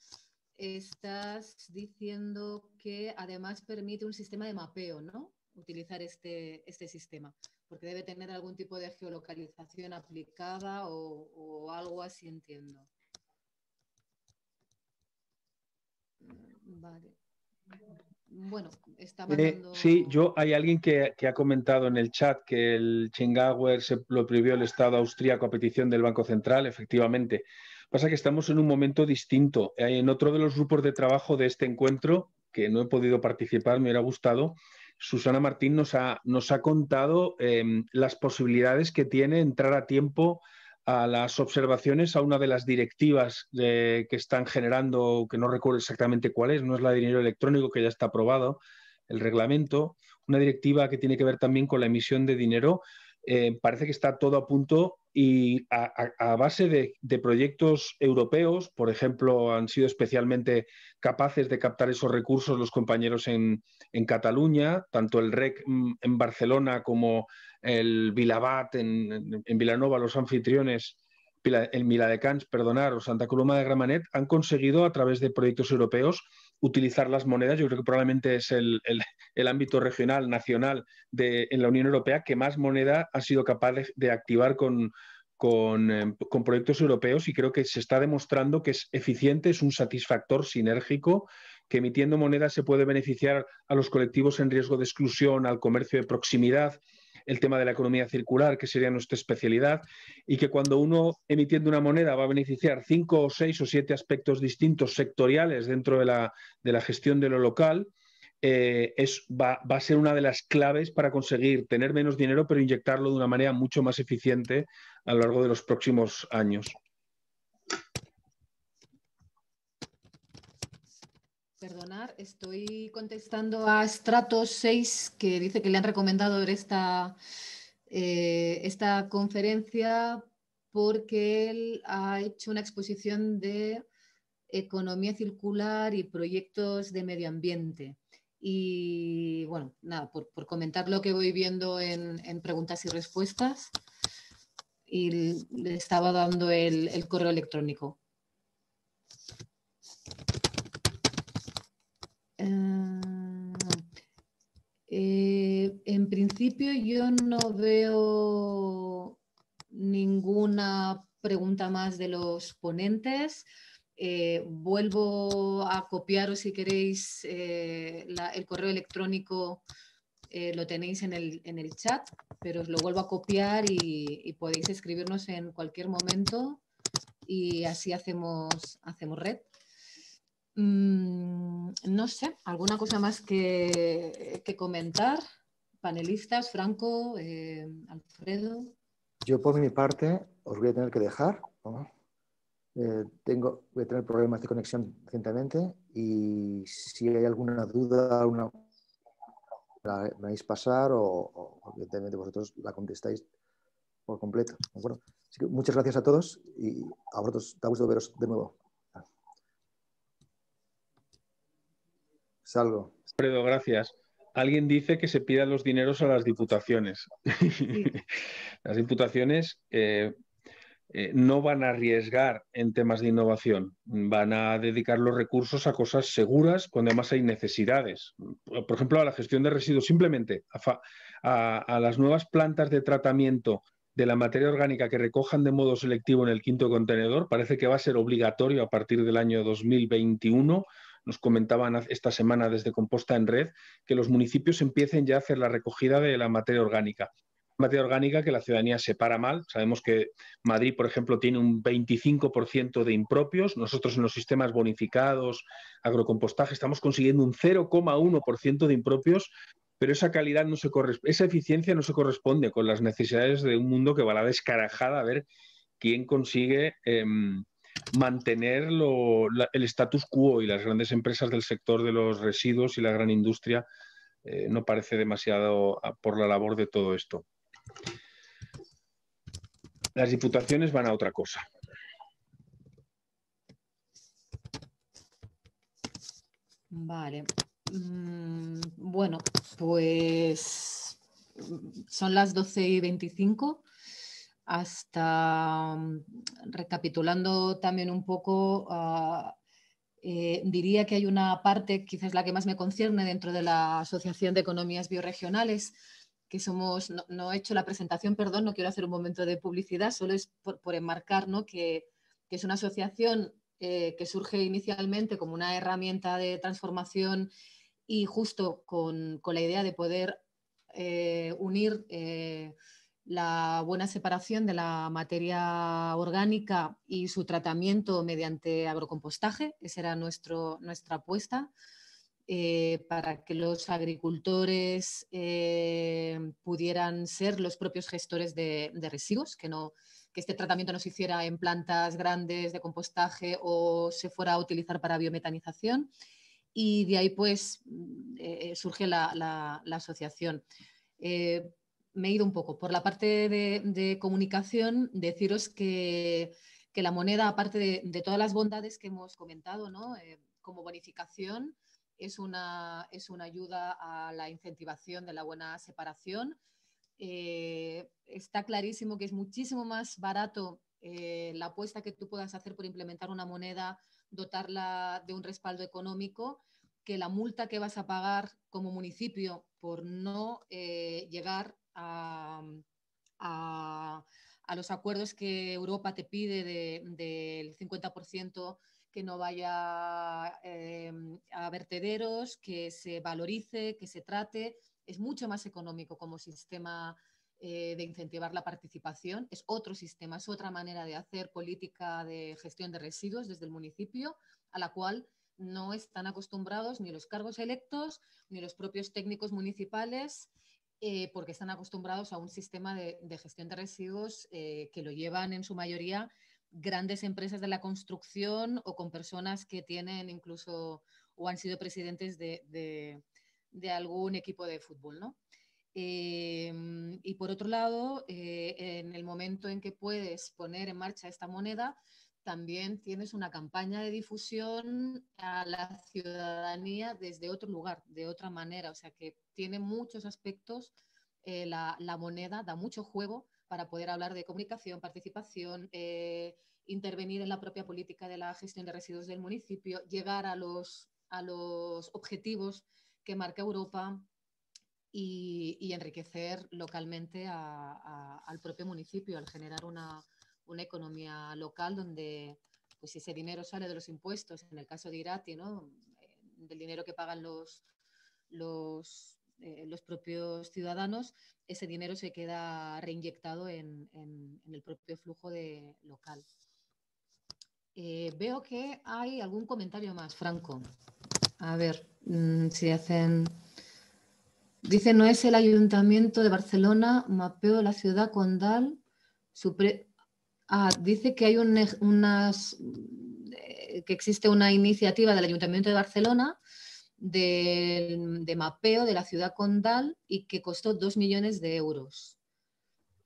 estás diciendo que además permite un sistema de mapeo, ¿no? Utilizar este, este sistema, porque debe tener algún tipo de geolocalización aplicada o, o algo así, entiendo. Mm, vale bueno, está eh, sí, yo hay alguien que, ha comentado en el chat que el Chengauer se lo prohibió el Estado austríaco a petición del Banco Central, efectivamente. Pasa que estamos en un momento distinto. Eh, en otro de los grupos de trabajo de este encuentro, que no he podido participar, me hubiera gustado, Susana Martín nos ha, contado em, las posibilidades que tiene entrar a tiempo a las observaciones a una de las directivas que están generando, que no recuerdo exactamente cuál es, no es la de dinero electrónico que ya está aprobado, el reglamento, una directiva que tiene que ver también con la emisión de dinero eh, parece que está todo a punto y a, base de, proyectos europeos, por ejemplo, han sido especialmente capaces de captar esos recursos los compañeros en, Cataluña, tanto el REC mm, en Barcelona como el Vilabat en, en Vilanova, los anfitriones en Miladecans, perdonar, o Santa Coloma de Gramanet, han conseguido a través de proyectos europeos utilizar las monedas. Yo creo que probablemente es el, ámbito regional, nacional en la Unión Europea que más moneda ha sido capaz de, activar con, em, con, proyectos europeos y creo que se está demostrando que es eficiente, es un satisfactor sinérgico que emitiendo moneda se puede beneficiar a los colectivos en riesgo de exclusión, al comercio de proximidad, el tema de la economía circular, que sería nuestra especialidad, y que cuando uno emitiendo una moneda va a beneficiar cinco o seis o siete aspectos distintos sectoriales dentro de la, gestión de lo local, eh, va, a ser una de las claves para conseguir tener menos dinero, pero inyectarlo de una manera mucho más eficiente a lo largo de los próximos años. Perdonar, estoy contestando a Stratos 6 que dice que le han recomendado ver esta, eh, esta conferencia porque él ha hecho una exposición de economía circular y proyectos de medio ambiente. Y bueno, nada, por, comentar lo que voy viendo en, preguntas y respuestas. Y le estaba dando el correo electrónico. Eh, eh, en principio yo no veo ninguna pregunta más de los ponentes. Eh, vuelvo a copiaros si queréis el correo electrónico, lo tenéis en el, en el, chat, pero os lo vuelvo a copiar y, podéis escribirnos en cualquier momento y así hacemos, hacemos red. Mm, no sé, ¿alguna cosa más que, comentar? Panelistas, Franco, eh, Alfredo. Yo por mi parte os voy a tener que dejar. Eh, tengo, voy a tener problemas de conexión recientemente y si hay alguna duda, una, la, pasar o, evidentemente vosotros la contestáis por completo. muchas gracias a todos y a vosotros, da gusto veros de nuevo. Salgo. gracias. Alguien dice que se pidan los dineros a las diputaciones. <laughs> las diputaciones eh, eh, no van a arriesgar en temas de innovación, van a dedicar los recursos a cosas seguras cuando además hay necesidades. Por ejemplo, a la gestión de residuos, simplemente a, a las nuevas plantas de tratamiento de la materia orgánica que recojan de modo selectivo en el quinto contenedor, parece que va a ser obligatorio a partir del año 2021 nos comentaban esta semana desde Composta en Red, que los municipios empiecen ya a hacer la recogida de la materia orgánica materia orgánica que la ciudadanía separa mal. Sabemos que Madrid, por ejemplo, tiene un 25% de impropios. Nosotros en los sistemas bonificados, agrocompostaje, estamos consiguiendo un 0,1% de impropios, pero esa calidad no se esa eficiencia no se corresponde con las necesidades de un mundo que va a la descarajada a ver quién consigue em, mantener el status quo y las grandes empresas del sector de los residuos y la gran industria eh, no parece demasiado ah, por la labor de todo esto. Las diputaciones van a otra cosa. Vale. Mm, bueno, pues mm, son las 12 y 25 hasta, mm, recapitulando también un poco, ah, eh, diría que hay una parte, quizás la que más me concierne dentro de la Asociación de Economías Bioregionales, que somos, no, he hecho la presentación, perdón, no quiero hacer un momento de publicidad, solo es por, enmarcar que, es una asociación eh, que surge inicialmente como una herramienta de transformación y justo con, la idea de poder eh, unir la buena separación de la materia orgánica y su tratamiento mediante agrocompostaje. Esa era nuestro, nuestra apuesta eh, para que los agricultores eh, pudieran ser los propios gestores de, residuos, que, no, que este tratamiento no se hiciera en plantas grandes de compostaje o se fuera a utilizar para biometanización. Y de ahí pues mm, eh, surge la, asociación me he ido un poco. Por la parte de, comunicación, deciros que, la moneda, aparte de, todas las bondades que hemos comentado, ¿no? Eh, como bonificación, es una, es una ayuda a la incentivación de la buena separación. Eh, está clarísimo que es muchísimo más barato eh, la apuesta que tú puedas hacer por implementar una moneda, dotarla de un respaldo económico, que la multa que vas a pagar como municipio por no llegar a, los acuerdos que Europa te pide del 50% que no vaya em, a vertederos, que se valorice, que se trate. Es mucho más económico como sistema eh, de incentivar la participación. Es otro sistema, es otra manera de hacer política de gestión de residuos desde el municipio, a la cual no están acostumbrados ni los cargos electos ni los propios técnicos municipales eh, porque están acostumbrados a un sistema de, gestión de residuos eh, que lo llevan en su mayoría grandes empresas de la construcción o con personas que tienen incluso o han sido presidentes de, algún equipo de fútbol, em, y por otro lado, eh, en el momento en que puedes poner en marcha esta moneda, también tienes una campaña de difusión a la ciudadanía desde otro lugar, de otra manera. O sea que tiene muchos aspectos. Eh, la, moneda da mucho juego para poder hablar de comunicación, participación, eh, intervenir en la propia política de la gestión de residuos del municipio, llegar a los, a los objetivos que marca Europa y, enriquecer localmente al propio municipio al generar una, una economía local donde pues ese dinero sale de los impuestos, en el caso de Irati, eh, del dinero que pagan los, los, eh, los propios ciudadanos, ese dinero se queda reinyectado en, el propio flujo de local. Eh, veo que hay algún comentario más, Franco. A ver mm, si hacen... Dice, no es el Ayuntamiento de Barcelona, mapeo la ciudad condal, su Ah, dice que hay unas eh, que existe una iniciativa del Ayuntamiento de Barcelona de, mapeo de la ciudad condal y que costó 2 millones de euros.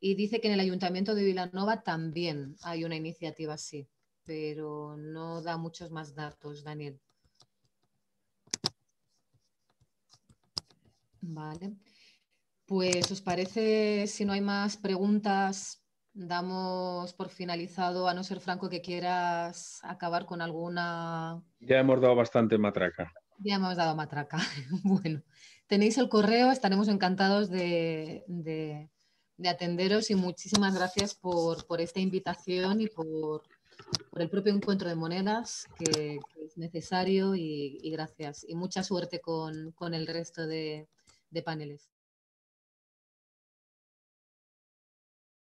Y dice que en el Ayuntamiento de Vilanova también hay una iniciativa así, pero no da muchos más datos, Daniel. Vale. Pues os parece, si no hay más preguntas, damos por finalizado, a no ser Franco que quieras acabar con alguna... Ya hemos dado bastante matraca. Ya hemos dado matraca. <laughs> bueno, tenéis el correo, estaremos encantados de, atenderos y muchísimas gracias por, esta invitación y por, el propio encuentro de monedas que, es necesario y, gracias. Y mucha suerte con, el resto de paneles.